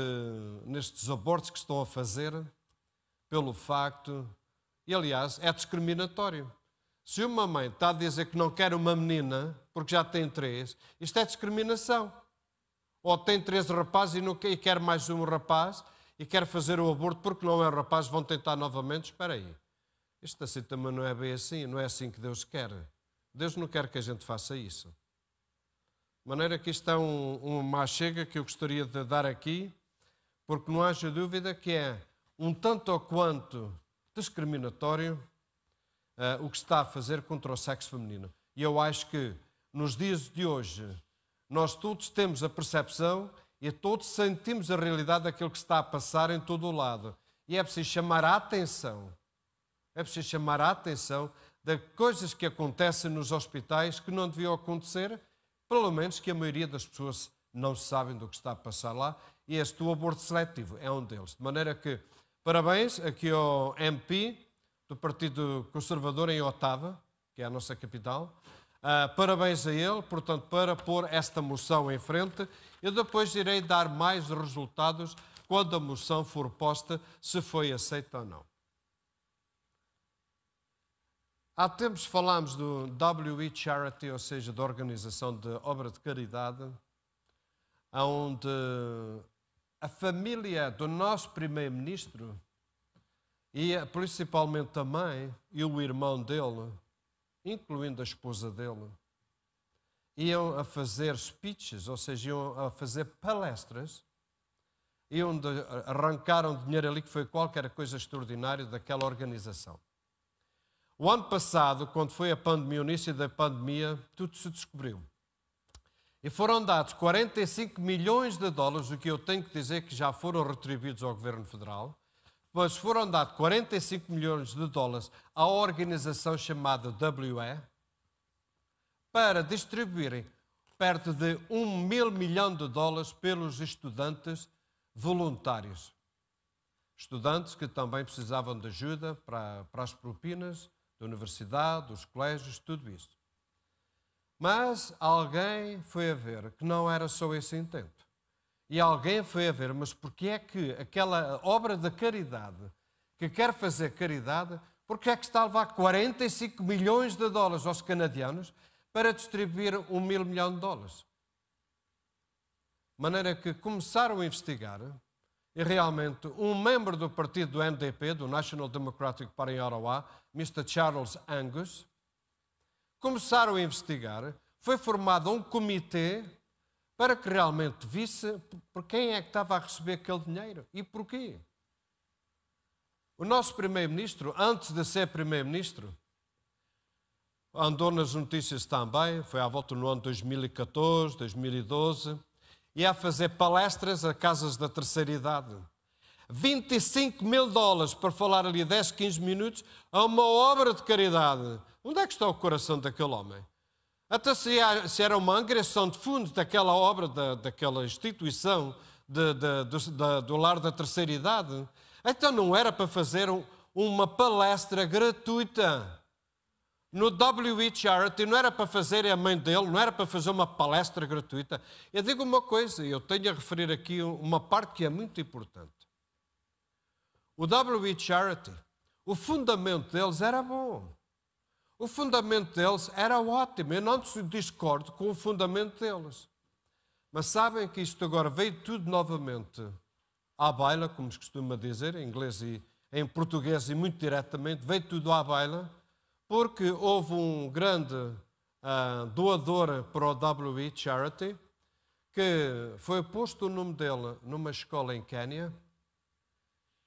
nestes abortos que estão a fazer pelo facto, e aliás, é discriminatório. Se uma mãe está a dizer que não quer uma menina porque já tem três, isto é discriminação. Ou tem 13 rapazes e, não, e quer mais um rapaz e quer fazer o aborto porque não é rapaz, vão tentar novamente. Espera aí. Isto assim também não é bem assim, não é assim que Deus quer. Deus não quer que a gente faça isso. De maneira que isto é um, uma chega que eu gostaria de dar aqui, porque não haja dúvida que é um tanto ou quanto discriminatório uh, o que está a fazer contra o sexo feminino. E eu acho que nos dias de hoje, nós todos temos a percepção e todos sentimos a realidade daquilo que está a passar em todo o lado. E é preciso chamar a atenção. É preciso chamar a atenção de coisas que acontecem nos hospitais que não deviam acontecer, pelo menos que a maioria das pessoas não sabem do que está a passar lá. E este o aborto seletivo é um deles. De maneira que, parabéns aqui ao MP do Partido Conservador em Otava, que é a nossa capital, Uh, parabéns a ele, portanto, para pôr esta moção em frente. Eu depois irei dar mais resultados quando a moção for posta, se foi aceita ou não. Há tempos falámos do WE Charity, ou seja, da Organização de Obra de Caridade, onde a família do nosso primeiro-ministro e eh, principalmente a mãe e o irmão dele incluindo a esposa dele, iam a fazer speeches, ou seja, iam a fazer palestras, e onde arrancaram dinheiro ali que foi qualquer coisa extraordinária daquela organização. O ano passado, quando foi a pandemia, o início da pandemia, tudo se descobriu. E foram dados 45 milhões de dólares, o que eu tenho que dizer que já foram retribuídos ao governo federal, pois foram dados 45 milhões de dólares à organização chamada WE para distribuírem perto de 1 mil milhão de dólares pelos estudantes voluntários. Estudantes que também precisavam de ajuda para, para as propinas da universidade, dos colégios, tudo isso. Mas alguém foi a ver que não era só esse intento. E alguém foi a ver, mas porquê é que aquela obra da caridade, que quer fazer caridade, porquê é que está a levar 45 milhões de dólares aos canadianos para distribuir um mil milhão de dólares? De maneira que começaram a investigar e realmente um membro do partido do NDP, do National Democratic Party em Ottawa, Mr. Charles Angus, começaram a investigar, foi formado um comitê para que realmente visse por quem é que estava a receber aquele dinheiro e porquê. O nosso primeiro-ministro, antes de ser primeiro-ministro, andou nas notícias também, foi à volta no ano 2014, 2012, e a fazer palestras a casas da terceira idade. 25 mil dólares para falar ali 10, 15 minutos a uma obra de caridade. Onde é que está o coração daquele homem? Até se, era uma agressão de fundo daquela obra, da, daquela instituição de, de, do lar da terceira idade, então não era para fazer um, uma palestra gratuita no W.E. Charity, não era para fazer é a mãe dele, não era para fazer uma palestra gratuita. Eu digo uma coisa, eu tenho a referir aqui uma parte que é muito importante. O W.E. Charity, o fundamento deles era bom. O fundamento deles era ótimo, eu não discordo com o fundamento deles. Mas sabem que isto agora veio tudo novamente à baila, como se costuma dizer, em inglês e em português e muito diretamente, veio tudo à baila, porque houve um grande uh, doador para o WE Charity, que foi posto o nome dele numa escola em Quênia,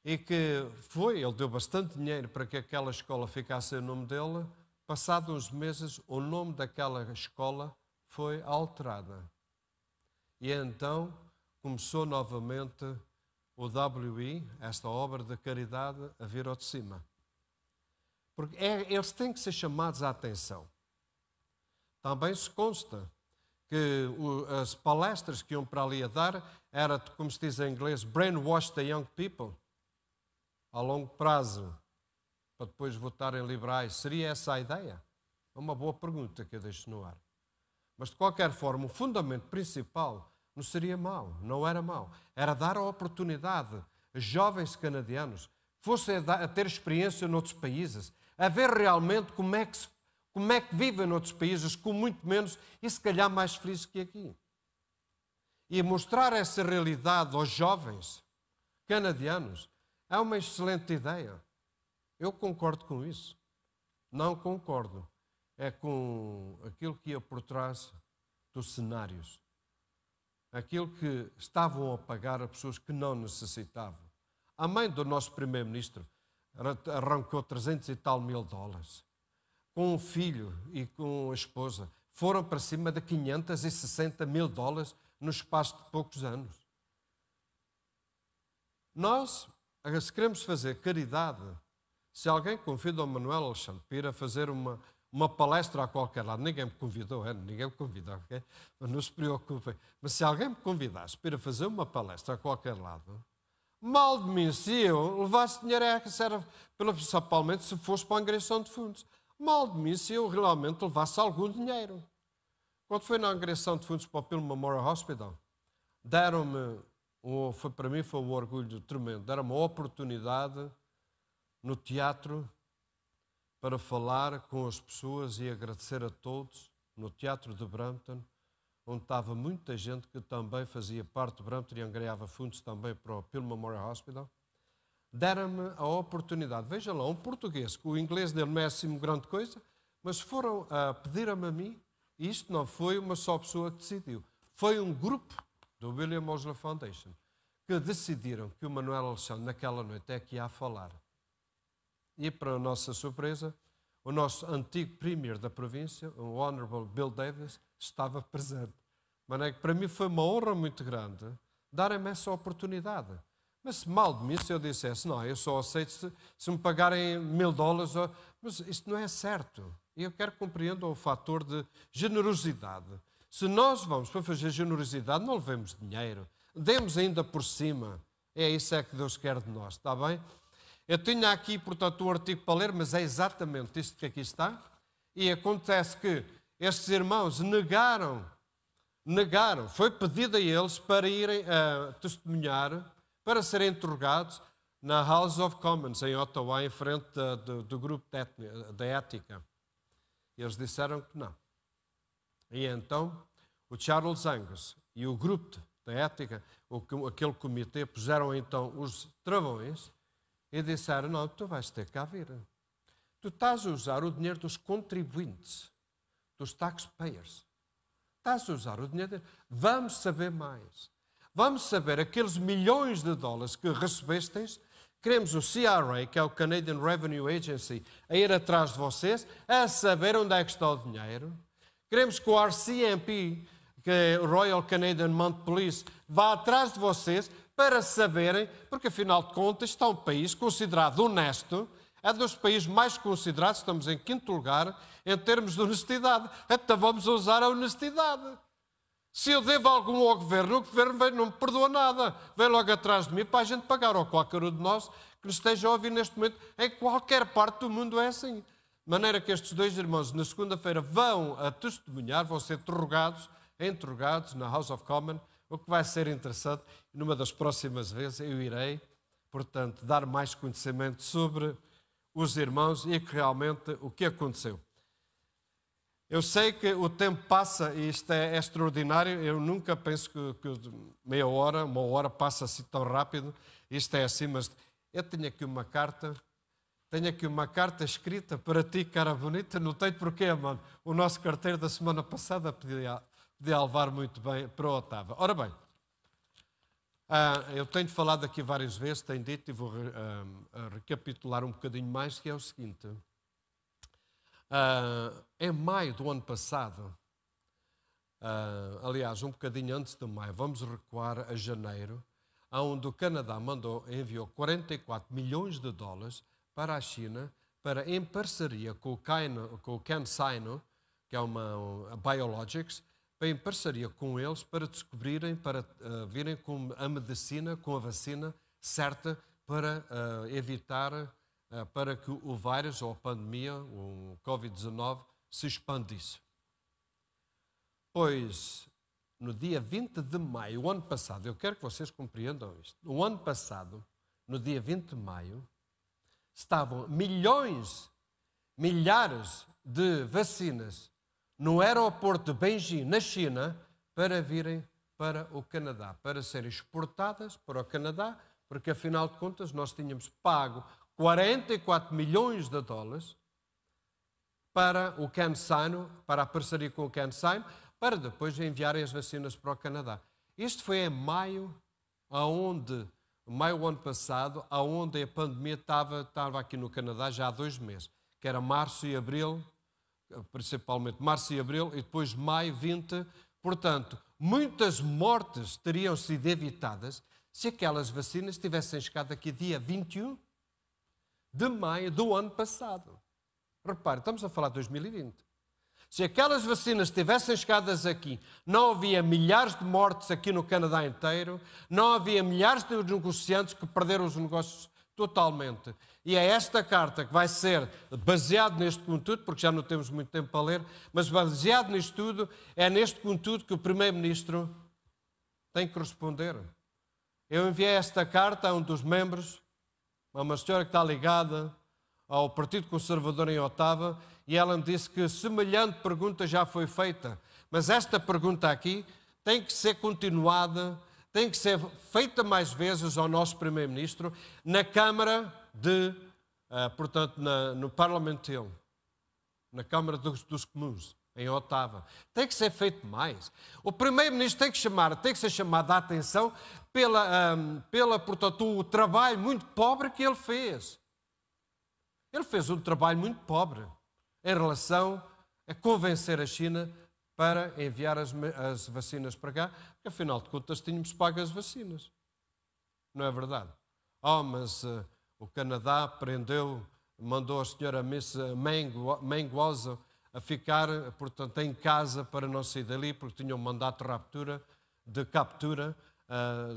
e que foi, ele deu bastante dinheiro para que aquela escola ficasse o nome dele, Passados uns meses, o nome daquela escola foi alterada. E então começou novamente o WI, esta obra de caridade, a vir ao de cima. Porque é, eles têm que ser chamados à atenção. Também se consta que as palestras que iam para ali a dar era, como se diz em inglês, brainwash the young people, a longo prazo para depois votarem liberais. Seria essa a ideia? É uma boa pergunta que eu deixo no ar. Mas, de qualquer forma, o fundamento principal não seria mau, não era mau. Era dar a oportunidade a jovens canadianos fossem a ter experiência noutros países, a ver realmente como é que, se, como é que vivem noutros países, com muito menos e se calhar mais felizes que aqui. E mostrar essa realidade aos jovens canadianos é uma excelente ideia. Eu concordo com isso. Não concordo. É com aquilo que ia por trás dos cenários. Aquilo que estavam a pagar a pessoas que não necessitavam. A mãe do nosso primeiro-ministro arrancou 300 e tal mil dólares. Com o filho e com a esposa, foram para cima de 560 mil dólares no espaço de poucos anos. Nós, eh, se queremos fazer caridade, se alguém convida o Manuel Alexandre Pira a fazer uma, uma palestra a qualquer lado, ninguém me convidou, é, ninguém me convidou, okay? mas não se preocupem. Mas se alguém me convidasse para fazer uma palestra a qualquer lado, mal de mim se eu levasse dinheiro é a reserva, principalmente se fosse para a agressão de fundos. Mal de mim se eu realmente levasse algum dinheiro. Quando foi na agressão de fundos para o Pilo Memorial Hospital, deram-me, foi, para mim foi um orgulho tremendo, deram-me a oportunidade no teatro para falar com as pessoas e agradecer a todos no teatro de Brampton, onde estava muita gente que também fazia parte de Brampton e angariava fundos também para o Peel Memorial Hospital. Deram-me a oportunidade. Veja lá, um português, que o inglês dele não é assim grande coisa, mas foram a ah, pedir-me a mim, e isto não foi uma só pessoa que decidiu, foi um grupo do William Osler Foundation, que decidiram que o Manuel Alexandre, naquela noite, é que ia falar. E para a nossa surpresa, o nosso antigo premier da província, o Honorable Bill Davis, estava presente. Mas é para mim foi uma honra muito grande darem-me essa oportunidade. Mas se mal de mim se eu dissesse, não, eu só aceito se, se me pagarem mil dólares, mas isto não é certo. E eu quero que compreendam o fator de generosidade. Se nós vamos para fazer generosidade, não levemos dinheiro, demos ainda por cima. É isso é que Deus quer de nós, está bem? Eu tinha aqui, portanto, o artigo para ler, mas é exatamente isto que aqui está. E acontece que estes irmãos negaram, negaram, foi pedido a eles para irem uh, testemunhar, para serem interrogados na House of Commons, em Ottawa, em frente da, do, do, grupo da ética. E eles disseram que não. E então, o Charles Angus e o grupo da ética, aquele comitê, puseram então os travões e disseram: Não, tu vais ter que vir. Tu estás a usar o dinheiro dos contribuintes, dos taxpayers. Estás a usar o dinheiro. Vamos saber mais. Vamos saber aqueles milhões de dólares que recebestes. Queremos o CRA, que é o Canadian Revenue Agency, a ir atrás de vocês, a saber onde é que está o dinheiro. Queremos que o RCMP, que é o Royal Canadian Mount Police, vá atrás de vocês para saberem, porque afinal de contas está um país considerado honesto, é dos países mais considerados, estamos em quinto lugar, em termos de honestidade. Até vamos usar a honestidade. Se eu devo algum ao governo, o governo vem, não me perdoa nada. Vem logo atrás de mim para a gente pagar, ou qualquer um de nós que nos esteja a ouvir neste momento. Em qualquer parte do mundo é assim. De maneira que estes dois irmãos, na segunda-feira, vão a testemunhar, vão ser interrogados, interrogados na House of Commons, o que vai ser interessante. Numa das próximas vezes eu irei, portanto, dar mais conhecimento sobre os irmãos e realmente o que aconteceu. Eu sei que o tempo passa e isto é, extraordinário. Eu nunca penso que, que, meia hora, uma hora passa assim tão rápido. Isto é assim, mas eu tenho aqui uma carta, tenho aqui uma carta escrita para ti, cara bonita. Não tenho porquê, mano. O nosso carteiro da semana passada pedia, de alvar muito bem para a Otava. Ora bem, ah, eu tenho falado aqui várias vezes, tenho dito e vou ah, ah, recapitular um bocadinho mais, que é o seguinte. em maio do ano passado, aliás, um bocadinho antes de maio, vamos recuar a janeiro, onde o Canadá mandou, enviou 44 milhões de dólares para a China, para em parceria com o CanSino, que é uma, uma Biologics, em parceria com eles, para descobrirem, para uh, virem com a medicina, com a vacina certa para uh, evitar uh, para que o vírus ou a pandemia, o Covid-19, se expandisse. Pois, no dia 20 de maio, o ano passado, eu quero que vocês compreendam isto, no ano passado, no dia 20 de maio, estavam milhões, milhares de vacinas no aeroporto de Beijing, na China, para virem para o Canadá, para serem exportadas para o Canadá, porque afinal de contas nós tínhamos pago 44 milhões de dólares para o CanSino, para a parceria com o CanSino, para depois enviarem as vacinas para o Canadá. Isto foi em maio, aonde, maio do ano passado, aonde a pandemia estava, estava aqui no Canadá já há dois meses, que era março e abril principalmente março e abril, e depois maio 20. Portanto, muitas mortes teriam sido evitadas se aquelas vacinas tivessem chegado aqui dia 21 de maio do ano passado. Repare, estamos a falar de 2020. Se aquelas vacinas tivessem chegado aqui, não havia milhares de mortes aqui no Canadá inteiro, não havia milhares de negociantes que perderam os negócios totalmente. E é esta carta que vai ser, baseado neste contudo, porque já não temos muito tempo para ler, mas baseado nisto tudo, é neste contudo que o Primeiro-Ministro tem que responder. Eu enviei esta carta a um dos membros, a uma senhora que está ligada ao Partido Conservador em Otava, e ela me disse que semelhante pergunta já foi feita, mas esta pergunta aqui tem que ser continuada, tem que ser feita mais vezes ao nosso Primeiro-Ministro, na Câmara de, uh, portanto, na, no Parlamento dele, na Câmara dos, dos Comuns, em Ottawa. Tem que ser feito mais. O primeiro-ministro tem que chamar, tem que ser chamado a atenção pela, um, ehm, pela, portanto, o trabalho muito pobre que ele fez. Ele fez um trabalho muito pobre em relação a convencer a China para enviar as, as vacinas para cá, porque afinal de contas tínhamos pago as vacinas. Não é verdade? Oh, mas uh, o Canadá prendeu, mandou a senhora Miss Mengoza a ficar, portanto, em casa para não sair dali, porque tinha um mandato de raptura, de captura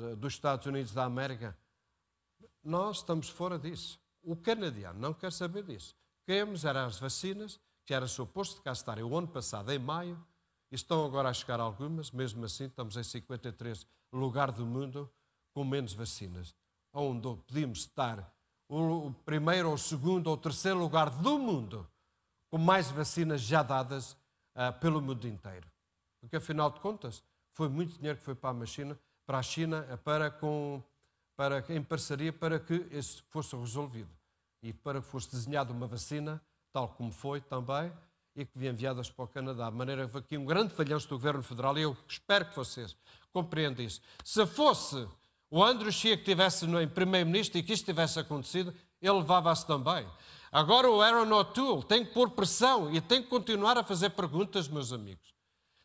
uh, dos Estados Unidos da América. Nós estamos fora disso. O canadiano não quer saber disso. Queremos eram as vacinas, que era suposto cá estarem o ano passado, em maio, e estão agora a chegar algumas, mesmo assim estamos em 53 lugar do mundo com menos vacinas, onde podíamos estar o primeiro, ou segundo, ou terceiro lugar do mundo com mais vacinas já dadas uh, pelo mundo inteiro. Porque, afinal de contas, foi muito dinheiro que foi para a China, para a China, eh, para com, para, em parceria, para que isso fosse resolvido e para que fosse desenhada uma vacina, tal como foi também, e que via enviadas para o Canadá. De maneira que aqui um grande falhanço do Governo Federal, e eu espero que vocês compreendam isso. Se fosse o Andrew Shear que estivesse em primeiro-ministro e que isto tivesse acontecido, ele levava-se também. Agora o Aaron O'Toole tem que pôr pressão e tem que continuar a fazer perguntas, meus amigos.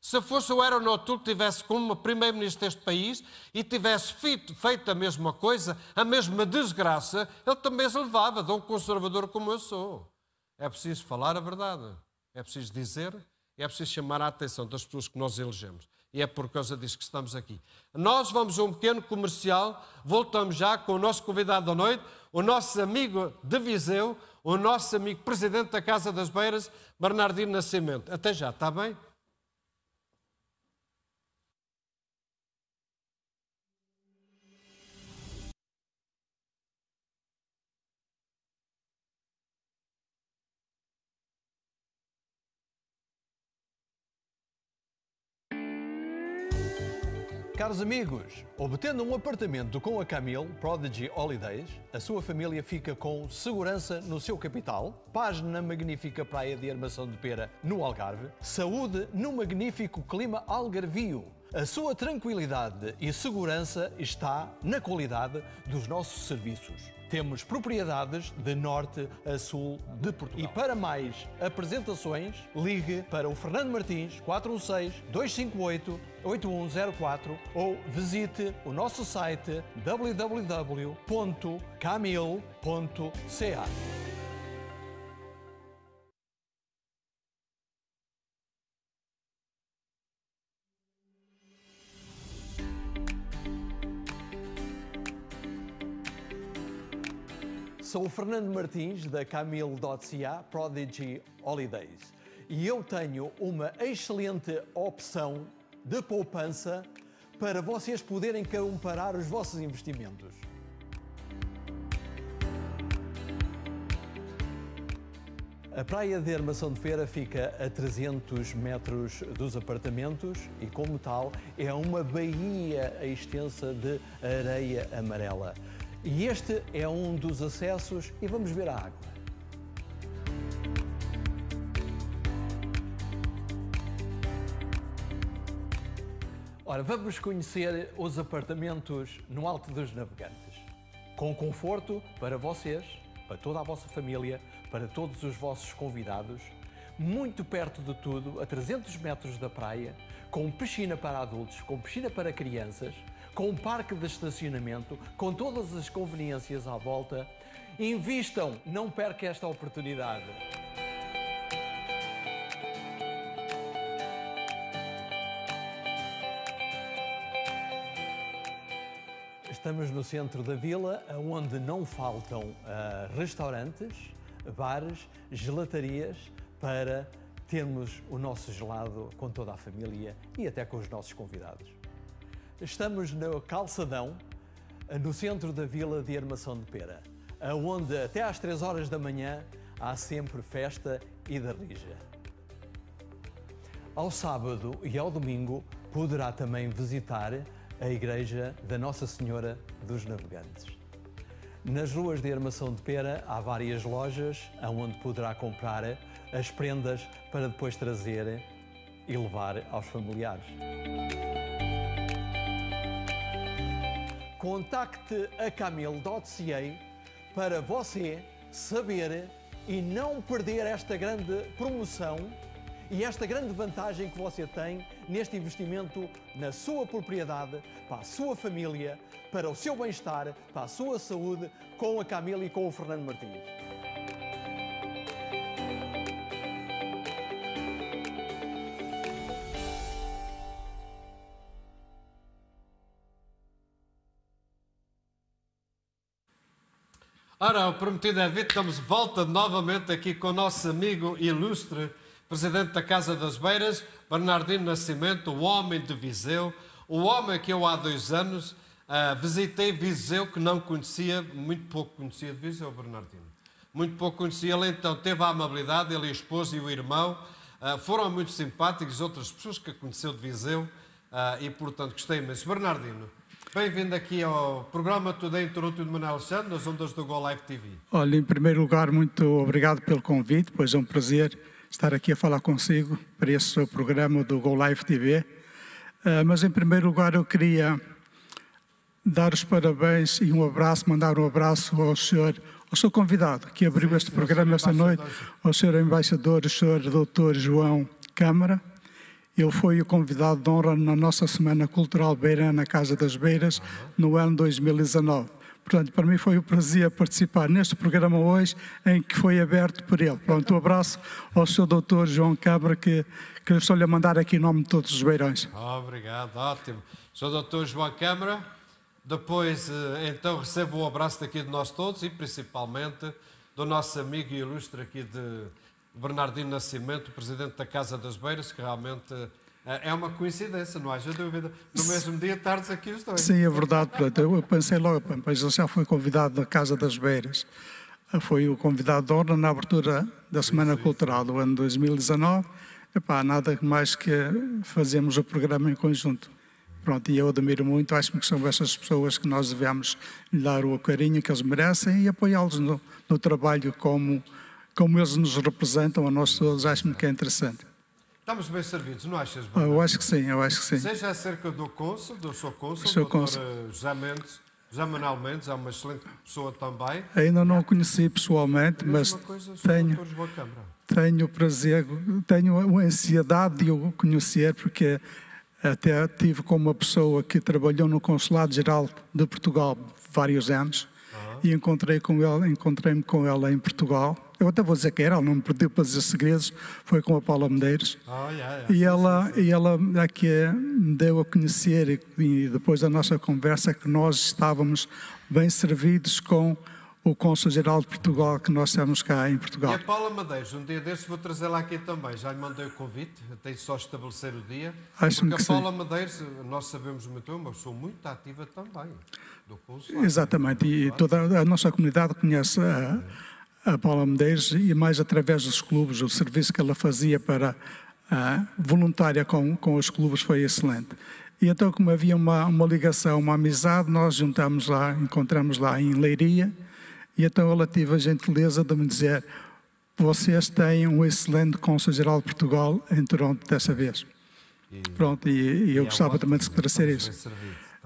Se fosse o Aaron O'Toole que tivesse como primeiro-ministro deste país e tivesse feito, feito a mesma coisa, a mesma desgraça, ele também se levava de um conservador como eu sou. É preciso falar a verdade, é preciso dizer, é preciso chamar a atenção das pessoas que nós elegemos. E é por causa disso que estamos aqui. Nós vamos a um pequeno comercial, voltamos já com o nosso convidado da noite, o nosso amigo de Viseu, o nosso amigo presidente da Casa das Beiras, Bernardino Nascimento. Até já, está bem? Caros amigos, obtendo um apartamento com a Camille Prodigy Holidays, a sua família fica com segurança no seu capital, paz na magnífica praia de Armação de Pera, no Algarve, saúde no magnífico clima algarvio. A sua tranquilidade e segurança está na qualidade dos nossos serviços temos propriedades de norte a sul de Portugal. E para mais apresentações, ligue para o Fernando Martins 416 258 8104 ou visite o nosso site www.camil.ca. Sou o Fernando Martins, da Camille.ca, Prodigy Holidays. E eu tenho uma excelente opção de poupança para vocês poderem comparar os vossos investimentos. A praia de Armação de Feira fica a 300 metros dos apartamentos e, como tal, é uma baía extensa de areia amarela. E este é um dos acessos e vamos ver a água. Ora, vamos conhecer os apartamentos no Alto dos Navegantes. Com conforto para vocês, para toda a vossa família, para todos os vossos convidados, muito perto de tudo, a 300 metros da praia, com piscina para adultos, com piscina para crianças, com um parque de estacionamento, com todas as conveniências à volta. Invistam, não perca esta oportunidade. Estamos no centro da vila, onde não faltam uh, restaurantes, bares, gelatarias para termos o nosso gelado com toda a família e até com os nossos convidados. Estamos no Calçadão, no centro da vila de Armação de Pera, onde até às 3 horas da manhã há sempre festa e da rija. Ao sábado e ao domingo poderá também visitar a Igreja da Nossa Senhora dos Navegantes. Nas ruas de Armação de Pera há várias lojas onde poderá comprar as prendas para depois trazer e levar aos familiares. contacte a Camil.ca para você saber e não perder esta grande promoção e esta grande vantagem que você tem neste investimento na sua propriedade, para a sua família, para o seu bem-estar, para a sua saúde, com a Camila e com o Fernando Martins. Ora, prometido é dito. estamos de volta novamente aqui com o nosso amigo ilustre, presidente da Casa das Beiras, Bernardino Nascimento, o homem de Viseu, o homem que eu há dois anos uh, visitei Viseu, que não conhecia, muito pouco conhecia de Viseu, Bernardino. Muito pouco conhecia, ele então teve a amabilidade, ele, a esposa e o irmão, uh, foram muito simpáticos, outras pessoas que conheceu de Viseu, uh, e portanto gostei imenso. Bernardino, Bem-vindo aqui ao programa Today em Toronto de Manuel Alexandre, nas ondas do Go Live TV. Olha, em primeiro lugar, muito obrigado pelo convite, pois é um prazer estar aqui a falar consigo para esse programa do Go Live TV. Uh, eh, mas em primeiro lugar, eu queria dar os parabéns e um abraço, mandar um abraço ao senhor, ao seu convidado que abriu sim, este programa esta noite, ao senhor embaixador, o senhor doutor João Câmara ele foi o convidado de honra na nossa Semana Cultural Beira, na Casa das Beiras, no ano 2019. Portanto, para mim foi um prazer participar neste programa hoje, em que foi aberto por ele. Pronto, um abraço ao Sr. Dr. João Cabra, que, que estou-lhe a mandar aqui em nome de todos os beirões. Ah, obrigado, ótimo. Sr. Dr. João Câmara, depois, eh, então, recebo o um abraço daqui de nós todos e principalmente do nosso amigo e ilustre aqui de Bernardino Nascimento, presidente da Casa das Beiras, que realmente eh, é uma coincidência, não haja dúvida. No mesmo dia, tardes aqui os dois. Sim, é verdade. Eu pensei logo, mas eu já foi convidado da Casa das Beiras. Ah, foi o convidado de honra na abertura da Semana isso, Cultural do ano 2019. Epá, nada mais que fazermos o programa em conjunto. Pronto, e eu admiro muito, acho que são essas pessoas que nós devemos lhe dar o carinho que eles merecem e apoiá-los no, no trabalho como como eles nos representam a nós todos, acho-me que é interessante. Estamos bem servidos, não achas? Bruno? Eu acho que sim, eu acho que sim. Seja acerca do cônsul, do seu cônsul, do Dr. Eh, José Mendes, José Manuel Mendes, é uma excelente pessoa também. Ainda não o conheci pessoalmente, é mas coisa, tenho, tenho o prazer, tenho a ansiedade de o conhecer, porque até tive com uma pessoa que trabalhou no Consulado-Geral de Portugal vários anos, e encontrei com ela, encontrei-me com ela em Portugal. Eu até vou dizer que era, ela não me perdeu para dizer segredos, foi com a Paula Medeiros. Oh, yeah, yeah. E ela, e ela aqui me deu a conhecer, e, depois da nossa conversa, que nós estávamos bem servidos com o Cônsul-Geral de Portugal que nós temos cá em Portugal. E a Paula Madeiros, um dia desses vou trazê-la aqui também. Já lhe mandei o convite, tem só estabelecer o dia. Acho porque que a Paula sim. Madeiros, nós sabemos muito bem, uma pessoa muito ativa também. Exatamente, e toda a nossa comunidade conhece a, a Paula Medeiros e mais através dos clubes, o serviço que ela fazia para a, voluntária com, com os clubes foi excelente. E então, como havia uma, uma ligação, uma amizade, nós juntámos lá, encontramos lá em Leiria, e então ela teve a gentileza de me dizer: vocês têm um excelente Consul-Geral de Portugal em Toronto dessa vez. E, Pronto, e, e eu e é gostava também de esclarecer isso.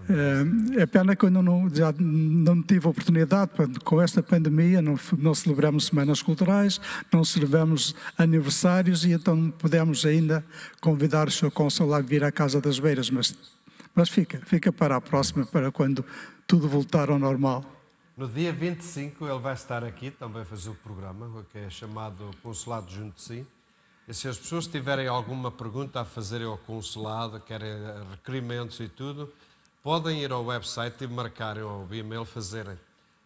Eh, é pena que eu não, já não tive oportunidade, com esta pandemia não, não celebramos semanas culturais, não celebramos aniversários e então não pudemos ainda convidar o Sr. Consul a vir à Casa das Beiras, mas, mas fica, fica para a próxima, para quando tudo voltar ao normal. No dia 25 ele vai estar aqui também fazer o programa, que é chamado Consulado Junto de Si. E se as pessoas tiverem alguma pergunta a fazer ao consulado, querem requerimentos e tudo, Podem ir ao website e marcarem ao e-mail, fazerem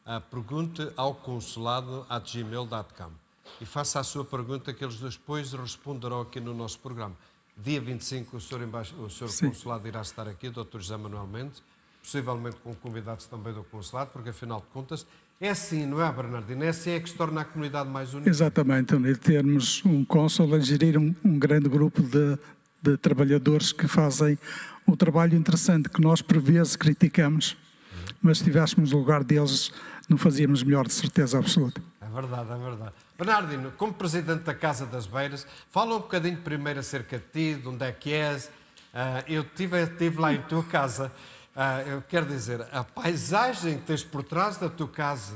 a pergunta ao consulado at gmail.com e faça a sua pergunta que eles depois responderão aqui no nosso programa. Dia 25 o senhor, o senhor consulado irá estar aqui, o Dr. José Manuel Mendes, possivelmente com convidados também do consulado, porque afinal de contas é assim, não é, Bernardino? É assim é que se torna a comunidade mais unida. Exatamente, e Termos um consul a gerir um, um grande grupo de, de, trabalhadores que fazem o trabalho interessante que nós por vezes criticamos, mas se estivéssemos no lugar deles, não fazíamos melhor, de certeza absoluta. É verdade, é verdade. Bernardino, como presidente da Casa das Beiras, fala um bocadinho primeiro acerca de ti, de onde é que és. Uh, eu estive tive lá em tua casa. Uh, eu quero dizer, a paisagem que tens por trás da tua casa,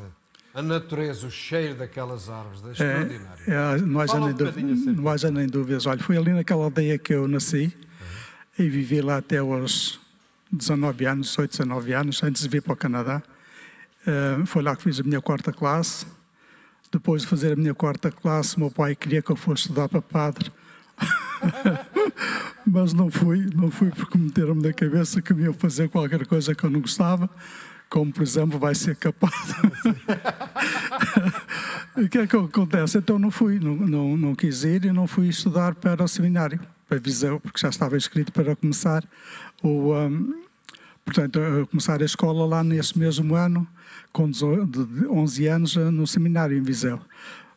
a natureza, o cheiro daquelas árvores, é, é extraordinário. É, não, haja nem um não haja nem dúvidas. Olha, foi ali naquela aldeia que eu nasci, e vivi lá até os 19 anos, 18, 19 anos, antes de vir para o Canadá. Eh, foi lá que fiz a minha quarta classe. Depois de fazer a minha quarta classe, meu pai queria que eu fosse estudar para padre. Mas não fui, não fui porque meteram-me na cabeça que me iam fazer qualquer coisa que eu não gostava, como por exemplo vai ser capaz. o que é que acontece? Então não fui, não, não, não quis ir e não fui estudar para o seminário para Viseu, porque já estava inscrito para começar o, um, portanto, a começar a escola lá nesse mesmo ano, com 11 anos, eh, no seminário em Viseu.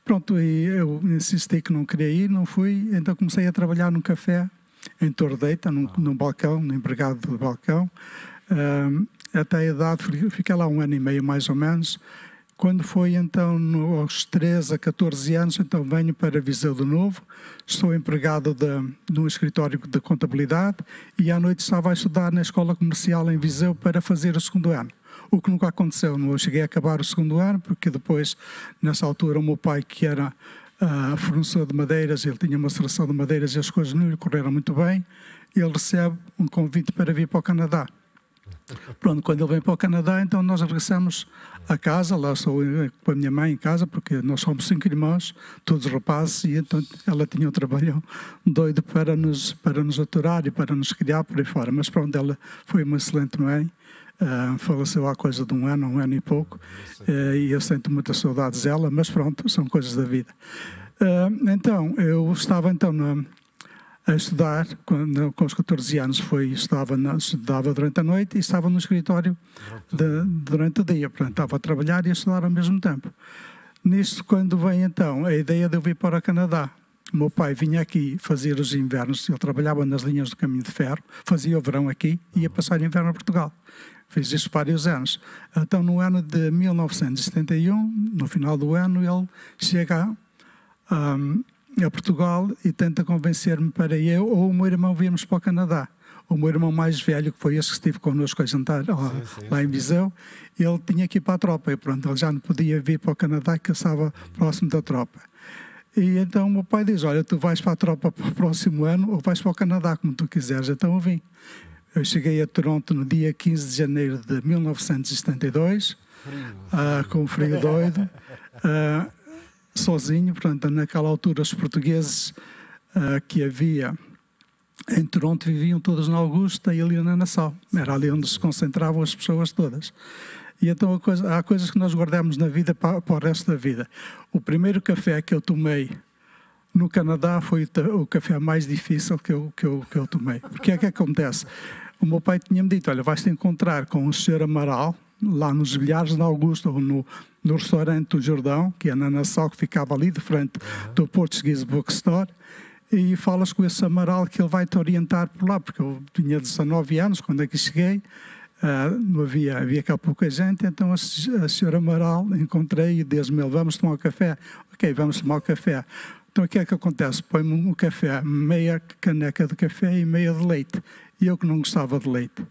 Pronto, e eu insisti que não queria ir, não fui, então comecei a trabalhar num café em Tordeita, num, ah. num balcão, num empregado de balcão. Um, até a idade, fiquei lá um ano e meio mais ou menos, quando foi então no, aos 13 a 14 anos, então venho para Viseu de novo, estou empregado de, num escritório de contabilidade e à noite estava a estudar na escola comercial em Viseu para fazer o segundo ano. O que nunca aconteceu, não cheguei a acabar o segundo ano, porque depois, nessa altura, o meu pai, que era uh, fornecedor de madeiras, ele tinha uma seleção de madeiras e as coisas não lhe correram muito bem, ele recebe um convite para vir para o Canadá. Pronto, quando ele vem para o Canadá, então nós regressamos a casa, lá estou com a minha mãe em casa, porque nós somos cinco irmãos, todos rapazes, e então ela tinha um trabalho doido para nos, para nos aturar e para nos criar por aí fora. Mas pronto, ela foi uma excelente mãe, Uh, faleceu há coisa de um ano, um ano e pouco, uh, e eu sinto muitas saudades dela, mas pronto, são coisas da vida. Uh, então, eu estava então na, a estudar, quando, com os 14 anos foi, estudava, na, estudava durante a noite e estava no escritório de, durante o dia, portanto estava a trabalhar e a estudar ao mesmo tempo. Nisto, quando vem então a ideia de eu vir para o Canadá, o meu pai vinha aqui fazer os invernos, ele trabalhava nas linhas do caminho de ferro, fazia o verão aqui e ia passar o inverno a Portugal. Fez isso vários anos. Então, no ano de 1971, no final do ano, ele chega a, um, a Portugal e tenta convencer-me para eu ou o meu irmão virmos para o Canadá. O meu irmão mais velho, que foi esse que esteve connosco a jantar sim, lá, sim, lá, em Viseu, ele tinha que ir para a tropa. E pronto, ele já não podia vir para o Canadá, que estava próximo da tropa. E então o meu pai diz: Olha, tu vais para a tropa para o próximo ano ou vais para o Canadá, como tu quiseres. Então eu vim. Eu cheguei a Toronto no dia 15 de janeiro de 1972, frio, Uh, com frio doido. Uh, sozinho. Portanto, naquela altura, os portugueses uh, que havia em Toronto viviam todos na Augusta e ali na Nassau. Era ali onde se concentravam as pessoas todas. E então coisa, há coisas que nós guardamos na vida para, para, o resto da vida. O primeiro café que eu tomei no Canadá foi o, café mais difícil que eu, que eu, que eu tomei. Porque é que acontece? O meu pai tinha-me dito, olha, vais-te encontrar com o senhor Amaral, lá nos bilhares de Augusta, ou no, no restaurante do Jordão, que é na Nassau, que ficava ali de frente do Portuguese Bookstore, e falas com esse Amaral que ele vai-te orientar por lá, porque eu tinha 19 anos quando aqui é cheguei, Uh, não havia, havia cá pouca gente, então a, a senhora Amaral encontrei e disse-me, vamos tomar um café. Ok, vamos tomar um café. Então o que é que acontece? Põe-me um café, meia caneca de café e meia de leite. E eu que não gostava de leite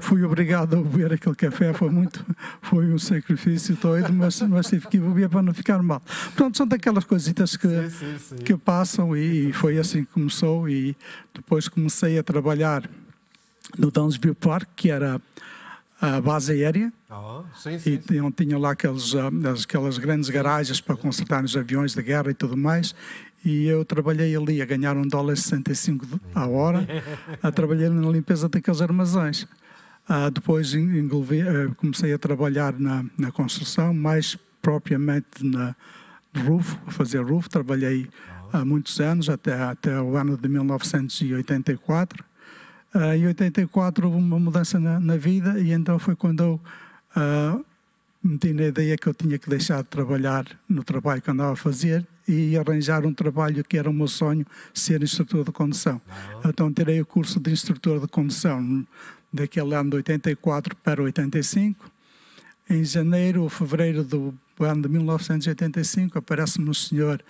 fui obrigado a beber aquele café, foi muito, foi um sacrifício todo, mas, mas tive que beber para não ficar mal. Portanto, são daquelas coisitas que, sim, sim, sim. que passam e, e, foi assim que começou e depois comecei a trabalhar no Downsview Park, que era a base aérea, oh, e onde tinha lá aqueles, ah, aquelas grandes garagens para consertar os aviões de guerra e tudo mais, e eu trabalhei ali a ganhar um dólar 65 à hora, a trabalhar na limpeza daqueles armazéns. Uh, depois envolvi, uh, comecei a trabalhar na, na construção, mais propriamente na roof, fazer roof. Trabalhei há ah, muitos anos, até, até o ano de 1984. Uh, em 84 houve uma mudança na, na vida e então foi quando eu uh, meti na ideia que eu tinha que deixar de trabalhar no trabalho que andava a fazer e arranjar um trabalho que era o meu sonho, ser instrutor de condução. Então tirei o curso de instrutor de condução daquele ano de 84 para 85. Em janeiro ou fevereiro do ano de 1985 aparece-me um senhor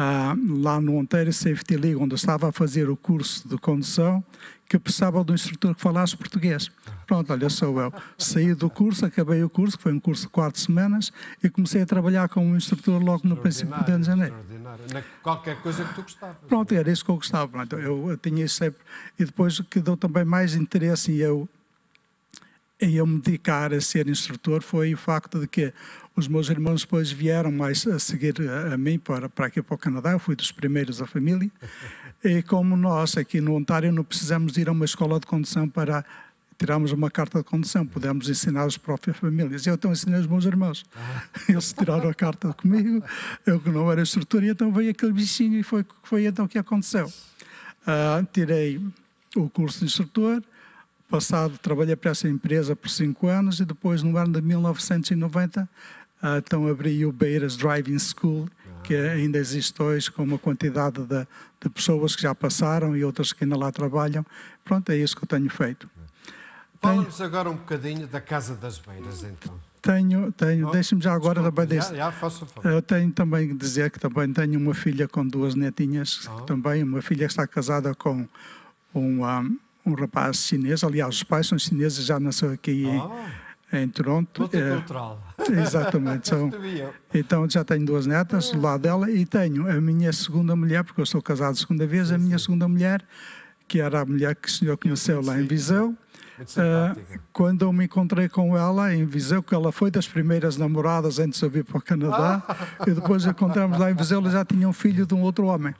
ah, lá no Onteiro Safety League, onde eu estava a fazer o curso de condução, que eu precisava de um instrutor que falasse português. Pronto, olha, sou eu. Saí do curso, acabei o curso, que foi um curso de quatro semanas, e comecei a trabalhar como instrutor logo no princípio de ano de janeiro. Na qualquer coisa que tu gostavas. Pronto, era isso que eu gostava. Pronto, eu, eu tinha isso sempre. E depois o que deu também mais interesse em eu, em eu me dedicar a ser instrutor foi o facto de que os meus irmãos depois vieram mais a seguir a, mim para, para aqui para o Canadá, eu fui dos primeiros da família. E como nós aqui no Ontário não precisamos ir a uma escola de condução para tirarmos uma carta de condução, podemos ensinar as próprias famílias. Eu então ensinei os meus irmãos. Ah. Eles tiraram a carta comigo, eu que não era instrutor, e então veio aquele bichinho e foi, foi então que aconteceu. Uh, tirei o curso de instrutor, passado trabalhei para essa empresa por cinco anos e depois no ano de 1990 estão ah, então abri o Beiras Driving School, que ainda existe hoje, com uma quantidade de, de, pessoas que já passaram e outras que ainda lá trabalham. Pronto, é isso que eu tenho feito. Fala-nos agora um bocadinho da Casa das Beiras, então. Tenho, tenho, oh, deixe-me já agora desculpa, Beiras. já, já faço ah, Eu tenho também que dizer que também tenho uma filha com duas netinhas, oh. também uma filha que está casada com um, um, ah, um rapaz chinês, aliás, os pais são chineses, já nasceu aqui oh. em, em Toronto. É, exatamente. São, então já tenho duas netas do lado dela e tenho a minha segunda mulher, porque eu sou casado segunda vez, a minha segunda mulher, que era a mulher que o senhor conheceu lá em Viseu. Uh, quando eu me encontrei com ela em Viseu, que ela foi das primeiras namoradas antes de eu vir para o Canadá, ah. e depois encontramos lá em Viseu, ela já tinha um filho de um outro homem.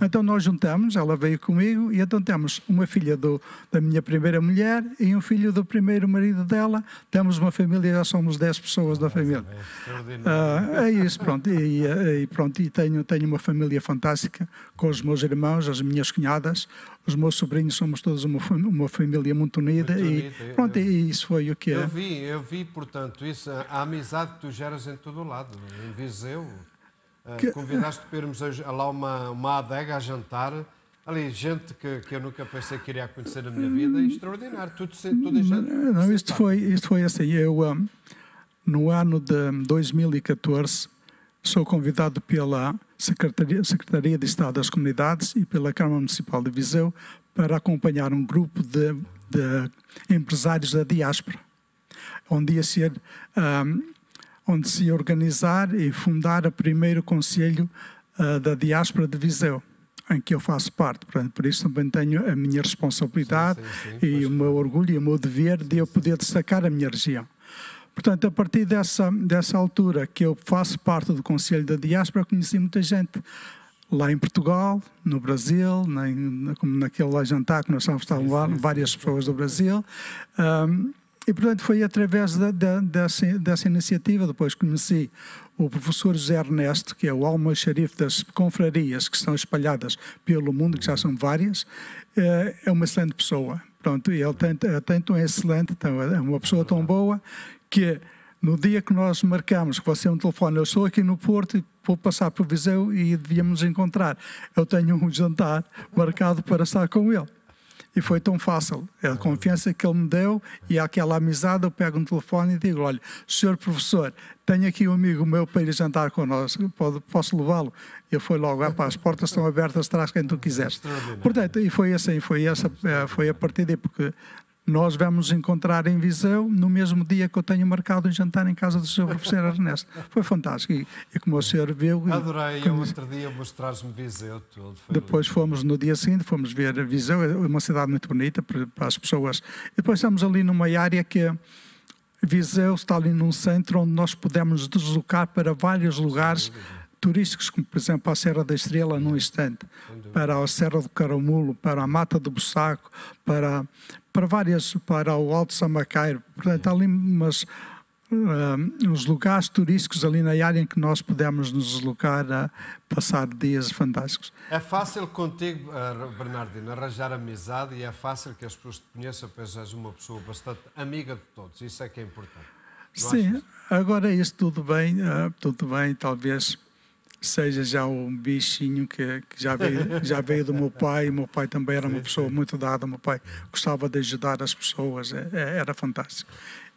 Então nós juntamos, ela veio comigo, e então temos uma filha do, da minha primeira mulher e um filho do primeiro marido dela. Temos uma família, já somos 10 pessoas da família. É, ah, é isso, pronto. E, e, pronto, e tenho, tenho uma família fantástica, com os meus irmãos, as minhas cunhadas, os meus sobrinhos, somos todos uma, uma família muito unida. Muito e, pronto, e isso foi o que é. Eu vi, eu vi, portanto, isso, a amizade que tu geras em todo o lado, em Viseu, eh, que... Convidaste para irmos a lá uma, uma adega a jantar. Ali, gente que, que eu nunca pensei que iria conhecer na minha vida, hum. extraordinário, tudo, tudo gente. Hum, não, isto foi, isto foi assim. Eu, um, no ano de 2014, sou convidado pela Secretaria, Secretaria de Estado das Comunidades e pela Câmara Municipal de Viseu para acompanhar um grupo de, de empresários da diáspora, onde ia ser um, onde se organizar e fundar o primeiro Conselho uh, da Diáspora de Viseu, em que eu faço parte. Portanto, por isso também tenho a minha responsabilidade sim, sim, sim, e o meu orgulho e o meu dever de eu poder destacar a minha região. Portanto, a partir dessa, dessa altura que eu faço parte do Conselho da Diáspora, conheci muita gente lá em Portugal, no Brasil, na, na, como naquele lá jantar que nós estávamos, estavam lá várias pessoas do Brasil, um, e, portanto, foi através da, da, dessa, dessa iniciativa, depois conheci o professor José Ernesto, que é o alma-xarife das confrarias que estão espalhadas pelo mundo, que já são várias, eh, é uma excelente pessoa. Pronto, e ele tem, é tanto um excelente, é uma pessoa tão boa que no dia que nós marcamos que você é um telefone, eu estou aqui no Porto e vou passar para o Viseu e devíamos nos encontrar. Eu tenho um jantar marcado para estar com ele. E foi tão fácil. É a confiança que ele me deu e aquela amizade, eu pego no telefone e digo, olha, senhor professor, tenho aqui um amigo meu para ir jantar connosco, posso levá-lo? Ele foi logo, as portas estão abertas, traz quem tu quiseres. Portanto, e foi assim, foi, essa, eh, foi a partir daí, porque nós vamos encontrar em Viseu no mesmo dia que eu tenho marcado um jantar em casa do Sr. Professor Ernesto. Foi fantástico. E, e como o senhor viu. Adorei, como... outro dia mostrar me Viseu. Foi depois lindo. fomos no dia seguinte, fomos ver Viseu, é uma cidade muito bonita para as pessoas. E depois estamos ali numa área que. Viseu está ali num centro onde nós podemos deslocar para vários lugares turísticos, como por exemplo a Serra da Estrela num instante, para a Serra do Caramulo, para a Mata do Bussaco, para, para Várias, para o Alto Samacairo. Portanto, há ali umas, eh, uns lugares turísticos ali na área em que nós pudemos nos deslocar a passar dias fantásticos. É fácil contigo, eh, Bernardino, arranjar amizade e é fácil que as pessoas te conheçam, pois és uma pessoa bastante amiga de todos. Isso é que é importante. Não Sim, achas? agora isso tudo bem, eh, tudo bem, talvez seja já um bichinho que, que já, veio, já veio do meu pai. O meu pai também era uma pessoa muito dada. O meu pai gostava de ajudar as pessoas, é, é, era fantástico.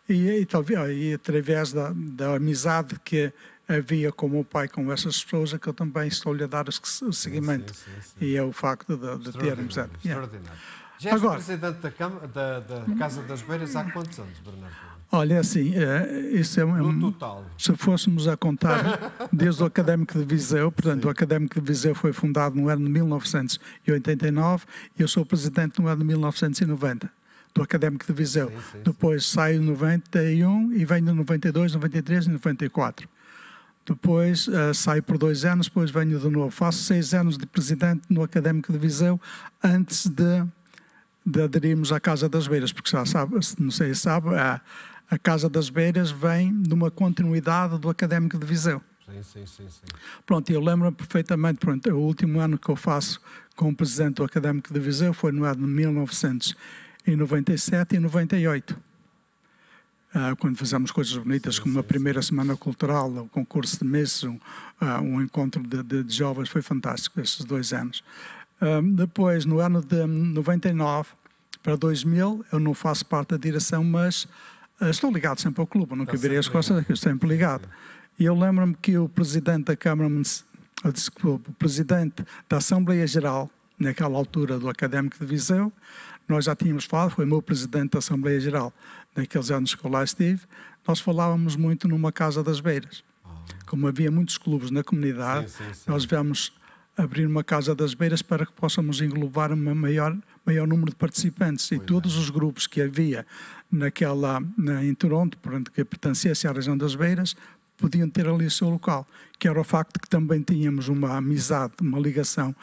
E, e, talvez, ah, e através da, da amizade que havia com o meu pai, com essas pessoas, é que eu também estou-lhe a dar o seguimento. Sim, sim, sim. E é o facto de, de termos. É, é. Já és Agora, presidente da, da, da Casa das Beiras há quantos anos, Bernardo? Olha, é assim, é, isso é um, é no total. Se fôssemos a contar desde o Académico de Viseu, portanto, Sim. o Académico de Viseu foi fundado no ano de 1989 e eu sou presidente no ano de 1990 do Académico de Viseu. Sim, sim, Depois sim. saio em 91 e venho em 92, 93 e 94. Depois uh, saio por dois anos, depois venho de novo. Faço seis anos de presidente no Académico de Viseu antes de, de aderirmos à Casa das Beiras, porque já sabe, não sei se sabe, há, a Casa das Beiras vem de uma continuidade do Académico de Viseu. Sim, sim, sim, sim. Pronto, eu lembro-me perfeitamente, pronto, o último ano que eu faço como presidente do Académico de Viseu foi no ano de 1997 e 98. Uh, ah, quando fizemos coisas bonitas, como a primeira semana cultural, o concurso de meses, um, uh, um encontro de, de, de, jovens, foi fantástico esses dois anos. Uh, depois, no ano de 99 para 2000, eu não faço parte da direção, mas eh, estou ligado sempre ao clube, nunca virei as costas, Estou sempre ligado. E eu lembro-me que o presidente da Câmara, desculpa, o presidente da Assembleia Geral, naquela altura do Académico de Viseu, nós já tínhamos falado, foi meu presidente da Assembleia Geral, naqueles anos que eu lá estive, nós falávamos muito numa Casa das Beiras. Ah. Como havia muitos clubes na comunidade, sim, sim, sim. nós viemos abrir uma Casa das Beiras para que possamos englobar um maior, maior número de participantes. E pois todos é. os grupos que havia naquela, na, em Toronto, portanto, que pertencesse à região das Beiras, podiam ter ali o seu local, que era o facto de que também tínhamos uma amizade, uma ligação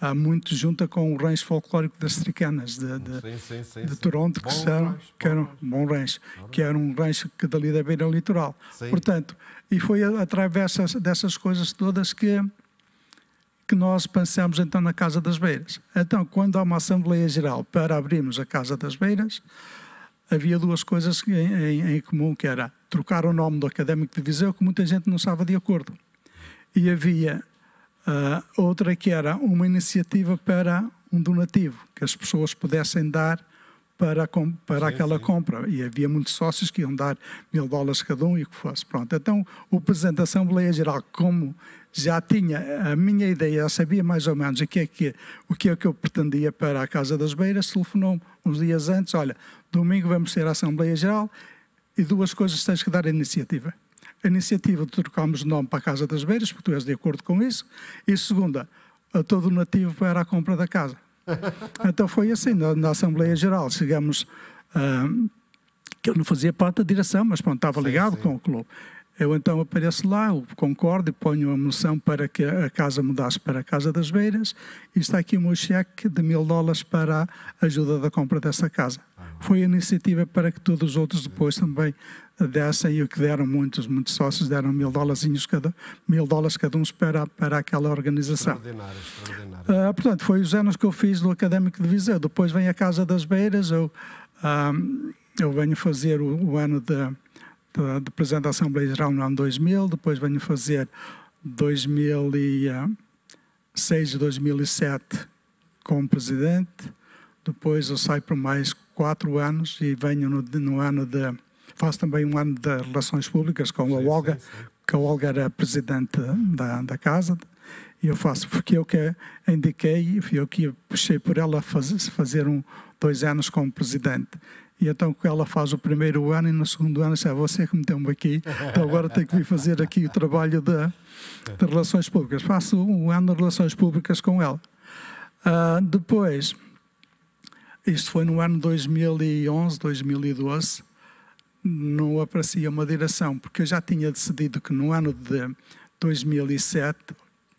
ah, muito junta com o rancho folclórico das Tricanas de, de, sim, sim, sim, de Toronto, que, são, rancho, que era um bom rancho, que era um rancho que dali da beira litoral. Portanto, e foi através dessas coisas todas que que nós pensamos então na Casa das Beiras. Então, quando há uma Assembleia Geral para abrirmos a Casa das Beiras, havia duas coisas em, em, em comum, que era trocar o nome do Académico de Viseu, que muita gente não estava de acordo. E havia uh, outra que era uma iniciativa para um donativo, que as pessoas pudessem dar para, para sim, aquela sim. compra. E havia muitos sócios que iam dar mil dólares cada um e o que fosse. Pronto. Então, o Presidente da Assembleia Geral, como já tinha a minha ideia, já sabia mais ou menos o que é que, o que, é que eu pretendia para a Casa das Beiras, telefonou-me uns dias antes, olha, domingo vamos ter a Assembleia Geral e duas coisas tens que dar a iniciativa. A iniciativa de trocarmos o nome para a Casa das Beiras, porque tu és de acordo com isso, e segunda, a todo nativo para a compra da casa. Então foi assim, na, na Assembleia Geral, chegamos, uh, que eu não fazia parte da direção, mas pronto, estava ligado sim, sim. com o clube. Eu então apareço lá, concordo e ponho a moção para que a casa mudasse para a Casa das Beiras e está aqui o meu cheque de mil dólares para a ajuda da compra dessa casa. Foi a iniciativa para que todos os outros depois também dessem e o que deram muitos, muitos sócios deram mil dólares cada, mil dólares cada um para, para aquela organização. Extraordinário, extraordinário. Uh, portanto, foi os anos que eu fiz do Académico de Viseu. Depois vem a Casa das Beiras, eu, uh, eu venho fazer o, o ano de da, da Presidente da Assembleia Geral no ano 2000, depois venho fazer 2006 e 2007 como Presidente, depois eu saio por mais quatro anos e venho no, no ano de... Faço também um ano de Relações Públicas com a Olga, que a Olga era Presidente da, da Casa, e eu faço porque eu que indiquei, fui eu que puxei por ela fazer, fazer um, dois anos como presidente. E então ela faz o primeiro ano e no segundo ano disse, ah, é você que me aqui, então agora tenho que vir fazer aqui o trabalho de, de relações públicas. Faço um ano de relações públicas com ela. Uh, depois, isto foi no ano 2011, 2012, não aparecia uma direção, porque eu já tinha decidido que no ano de 2007,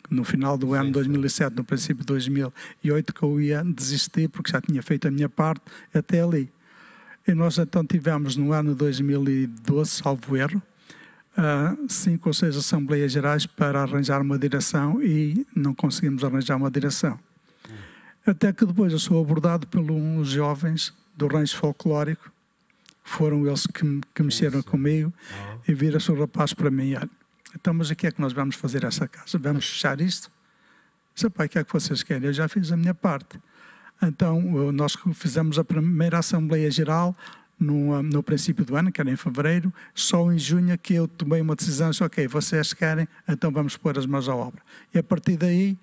no final do ano de sim. 2007, no princípio de 2008, que eu ia desistir, porque já tinha feito a minha parte até ali. E nós então tivemos no ano 2012, salvo erro, ah, cinco ou seis Assembleias Gerais para arranjar uma direção e não conseguimos arranjar uma direção. Até que depois eu sou abordado por uns jovens do rancho folclórico, foram eles que, que mexeram comigo e viram-se o rapaz para mim, olha, então mas o que é que nós vamos fazer essa casa? Vamos fechar isto? Disse, pai, o que é que vocês querem? Eu já fiz a minha parte. Então, nós fizemos a primeira Assembleia Geral no, ah, no, princípio do ano, que era em fevereiro, só em junho é que eu tomei uma decisão, disse, ok, vocês querem, então vamos pôr as mãos à obra. E a partir daí,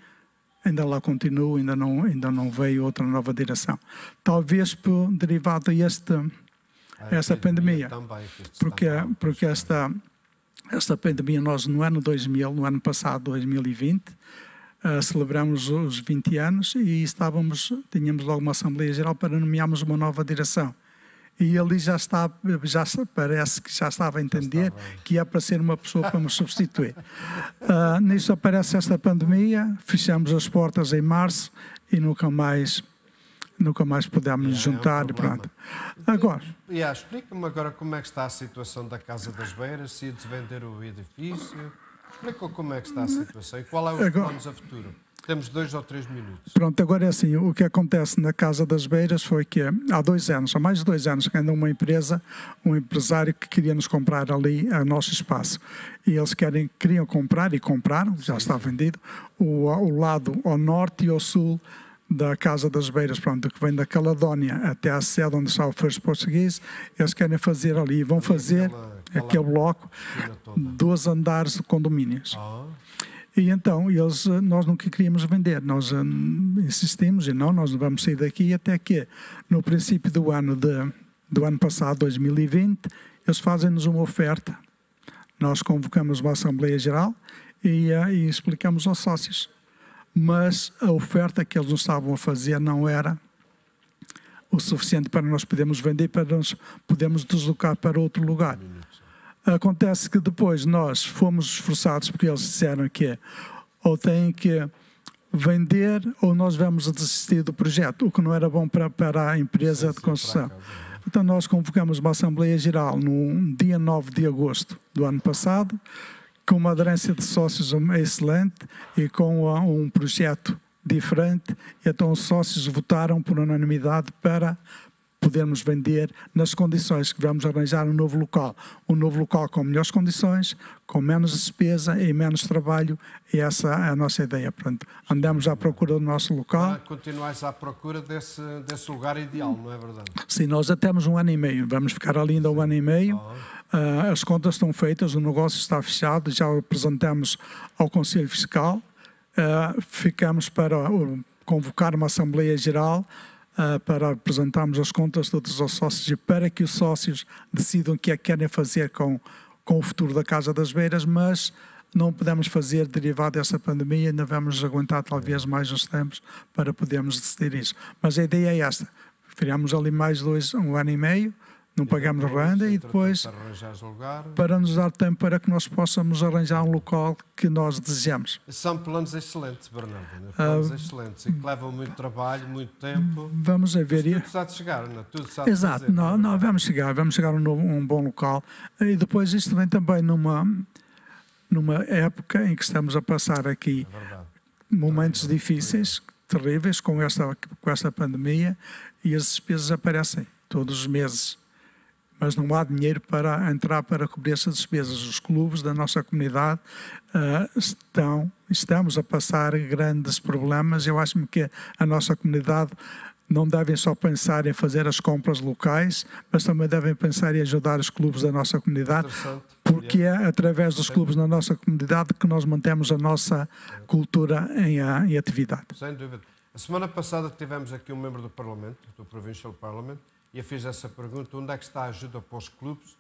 ainda lá continuo, ainda não, ainda não veio outra nova direção. Talvez por, derivado desta a esta pandemia, pandemia. porque, porque é. esta, esta pandemia nós no ano 2000, no ano passado, 2020, ah, celebramos os 20 anos e estávamos, tínhamos logo uma Assembleia Geral para nomearmos uma nova direção. E ali já está, já parece que já estava a entender estava. que ia ser uma pessoa para me substituir. Uh, ah, nisso aparece esta pandemia, fechamos as portas em março e nunca mais nunca mais pudemos nos é, juntar é um pronto. Agora. Yeah, Explica-me agora como é que está a situação da Casa das Beiras, se ia desvender o edifício. Explicou é como é que está a situação e qual é o agora, planos a futuro. Temos dois ou três minutos. Pronto, agora é assim, o que acontece na Casa das Beiras foi que eh, há dois anos, há mais de dois anos, que uma empresa, um empresário que queria nos comprar ali o nosso espaço. E eles querem, queriam comprar e compraram, já está vendido, o, o lado ao norte e ao sul da Casa das Beiras, pronto, que vem da Caladónia até à sede onde está o First Português, eles querem fazer ali, vão fazer aquela, aquela aquele bloco dois andares de condomínios. Ah. E então eles, eh, nós nunca queríamos vender, nós eh, insistimos e não, nós não vamos sair daqui até que no princípio do ano de, do ano passado, 2020, eles fazem-nos uma oferta. Nós convocamos uma assembleia geral e, eh, e explicamos aos sócios mas a oferta que eles nos estavam a fazer não era o suficiente para nós podermos vender, para nós podermos deslocar para outro lugar. Acontece que depois nós fomos esforçados porque eles disseram que ou têm que vender ou nós vamos desistir do projeto, o que não era bom para, para a empresa de construção. Né? Então nós convocamos uma Assembleia Geral no dia 9 de agosto do ano passado, com uma aderência de sócios excelente e com um projeto diferente. Então, os sócios votaram por unanimidade para podermos vender nas condições que vamos arranjar um novo local. Um novo local com melhores condições, com menos despesa e menos trabalho. E essa é a nossa ideia. Pronto, andamos à procura do nosso local. continuais à procura desse, desse lugar ideal, não é verdade? Sim, nós já temos um ano e meio. Vamos ficar ali ainda um ano e meio. Ah, as contas estão feitas, o negócio está fechado, já apresentamos ao Conselho Fiscal, ah, ficamos para convocar uma Assembleia Geral ah, para apresentarmos as contas de todos os sócios e para que os sócios decidam o que é que querem fazer com, com o futuro da Casa das Beiras, mas não podemos fazer derivado dessa pandemia, ainda vamos aguentar talvez mais uns tempos para podermos decidir isso. Mas a ideia é esta, criamos ali mais dois, um ano e meio, não pagamos renda e depois para nos dar tempo para que nós possamos arranjar um local que nós desejamos. São planos excelentes, Bernardo. Né? Planos uh, excelentes e que levam muito trabalho, muito tempo. Vamos a ver. Mas tudo está a chegar, não? Né? Tudo está Exato, fazer, não, né? não, vamos chegar, vamos chegar a um, um, bom local. E depois isto vem também numa, numa época em que estamos a passar aqui é momentos é difíceis, terríveis, com esta, com esta pandemia e as despesas aparecem todos os meses mas não há dinheiro para entrar para cobrir essas despesas. Os clubes da nossa comunidade uh, estão, estamos a passar grandes problemas. Eu acho que a nossa comunidade não devem só pensar em fazer as compras locais, mas também devem pensar em ajudar os clubes da nossa comunidade, porque é através dos clubes na nossa comunidade que nós mantemos a nossa cultura em, ah, em atividade. Sem dúvida. A semana passada tivemos aqui um membro do Parlamento, do Provincial Parliament, eu fiz essa pergunta, onde é que está a ajuda para os clubes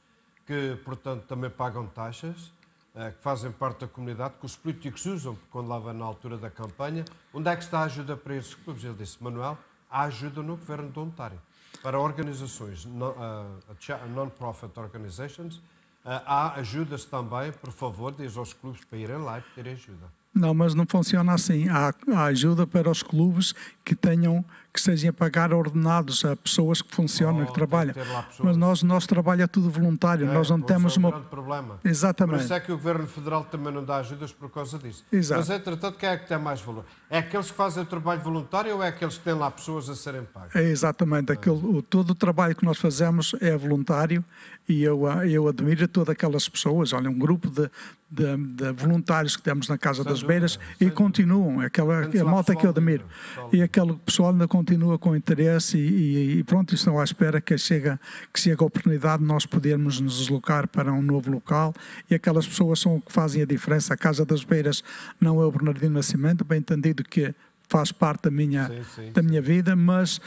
que, portanto, também pagam taxas, eh, que fazem parte da comunidade, que os políticos usam quando lá vão na altura da campanha? Onde é que está a ajuda para esses clubes? Ele disse, Manuel, há ajuda no governo de Ontário. Para organizações, eh, non-profit organizations, eh, há ajudas também, por favor, diz aos clubes para irem lá e pedir ajuda. Não, mas não funciona assim. Há, há ajuda para os clubes que tenham que sejam a pagar ordenados a pessoas que funcionam, oh, que trabalham. Mas nós, o nosso trabalho é tudo voluntário. É, nós não é temos é um uma. Grande problema. Exatamente. Por isso é que o Governo Federal também não dá ajudas por causa disso. Exato. Mas, entretanto, quem é que tem mais valor? É aqueles que fazem o trabalho voluntário ou é aqueles que têm lá pessoas a serem pagas? É exatamente. Aquele, o, todo o trabalho que nós fazemos é voluntário e eu, ah, eu admiro todas aquelas pessoas. Olha, um grupo de, de, de voluntários que temos na Casa sem das dúvida, Beiras e continuam. Aquela a malta que eu admiro. E aquele pessoal ainda continua continua com interesse e, e, pronto, estão à espera que chega, que chega a oportunidade de nós podermos nos deslocar para um novo local e aquelas pessoas são o que fazem a diferença. A Casa das Beiras não é o Bernardino Nascimento, bem entendido que faz parte da minha, sim, sim. da minha vida, mas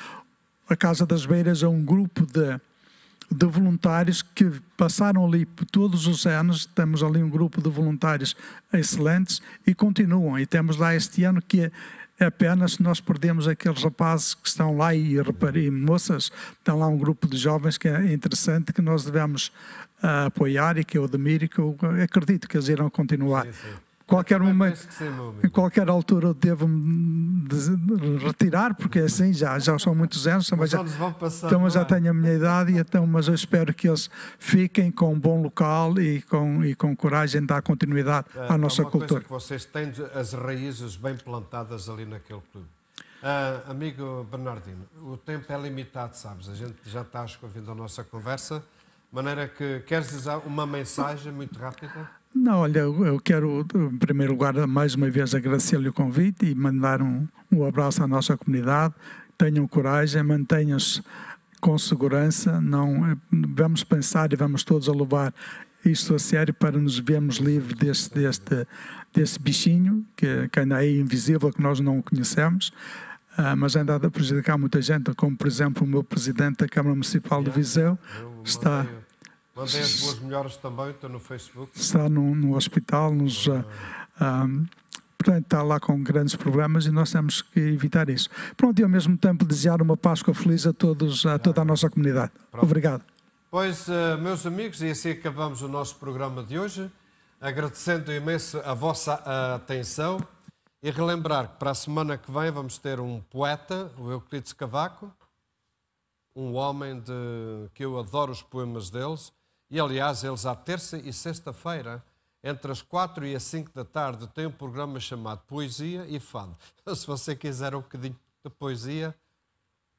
a Casa das Beiras é um grupo de, de voluntários que passaram ali todos os anos. Temos ali um grupo de voluntários excelentes e continuam. E temos lá este ano que é apenas nós perdemos aqueles rapazes que estão lá e reparei, moças, estão lá um grupo de jovens que é interessante, que nós devemos uh, apoiar e que eu admiro e que eu acredito que eles irão continuar. Sim, sim qualquer momento, em qualquer altura devo-me retirar, porque é assim já, já são muitos anos, mas já, passar, então já é? tenho a minha idade, então, mas eu espero que eles fiquem com um bom local e com, e com coragem de dar continuidade é, à nossa cultura. que vocês têm as raízes bem plantadas ali naquele clube. Uh, amigo Bernardino, o tempo é limitado, sabes? A gente já está escovendo a nossa conversa, de maneira que queres usar uma mensagem muito rápida? Não, olha, eu quero, em primeiro lugar, mais uma vez agradecer-lhe o convite e mandar um, um abraço à nossa comunidade. Tenham coragem, mantenham-se com segurança. Não, é, vamos pensar e vamos todos a levar isto a sério para nos vermos livres deste, deste, deste bichinho que, que ainda é invisível, que nós não o conhecemos. Uh, mas ainda há de prejudicar muita gente, como por exemplo o meu presidente da Câmara Municipal de Viseu está Mandei as boas melhoras também, está no Facebook. Está no, no hospital, nos, ah. um, ah, portanto, está lá com grandes problemas e nós temos que evitar isso. Pronto, e ao mesmo tempo desejar uma Páscoa feliz a todos, a toda a nossa comunidade. Pronto. Obrigado. Pois, ah, meus amigos, e assim acabamos o nosso programa de hoje, agradecendo imenso a vossa ah, atenção e relembrar que para a semana que vem vamos ter um poeta, o Euclides Cavaco, um homem de, que eu adoro os poemas deles, e aliás, eles à terça e sexta-feira, entre as quatro e as cinco da tarde, têm um programa chamado Poesia e Fado. Se você quiser um bocadinho de poesia,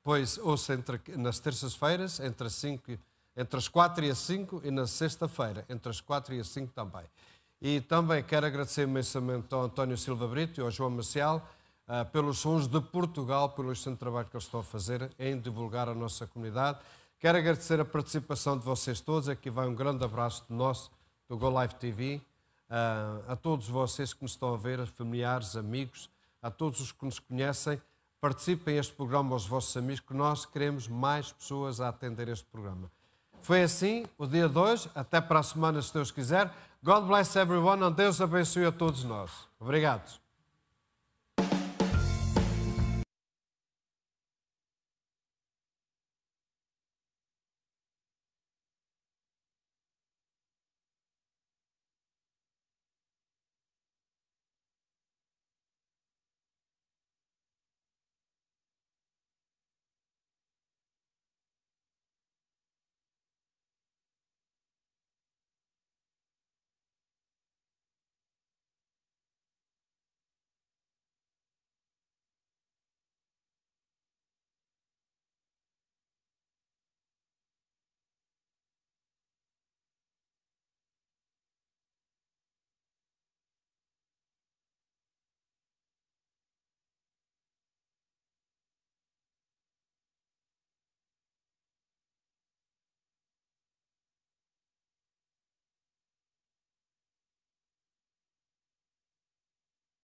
pois ouça entre, nas terças-feiras, entre as entre as 4 e as 5 e na sexta-feira, entre as 4 e as 5 também. E também quero agradecer imensamente ao António Silva Brito e ao João Marcial uh, ah, pelos sons de Portugal, pelo excelente trabalho que eles estão a fazer em divulgar a nossa comunidade. Quero agradecer a participação de vocês todos. Aqui vai um grande abraço de nós, do Go Live TV, a, ah, a todos vocês que me estão a ver, familiares, amigos, a todos os que nos conhecem. Participem este programa aos vossos amigos, que nós queremos mais pessoas a atender este programa. Foi assim o dia de hoje. Até para a semana, se Deus quiser. God bless everyone. Deus abençoe a todos nós. Obrigado.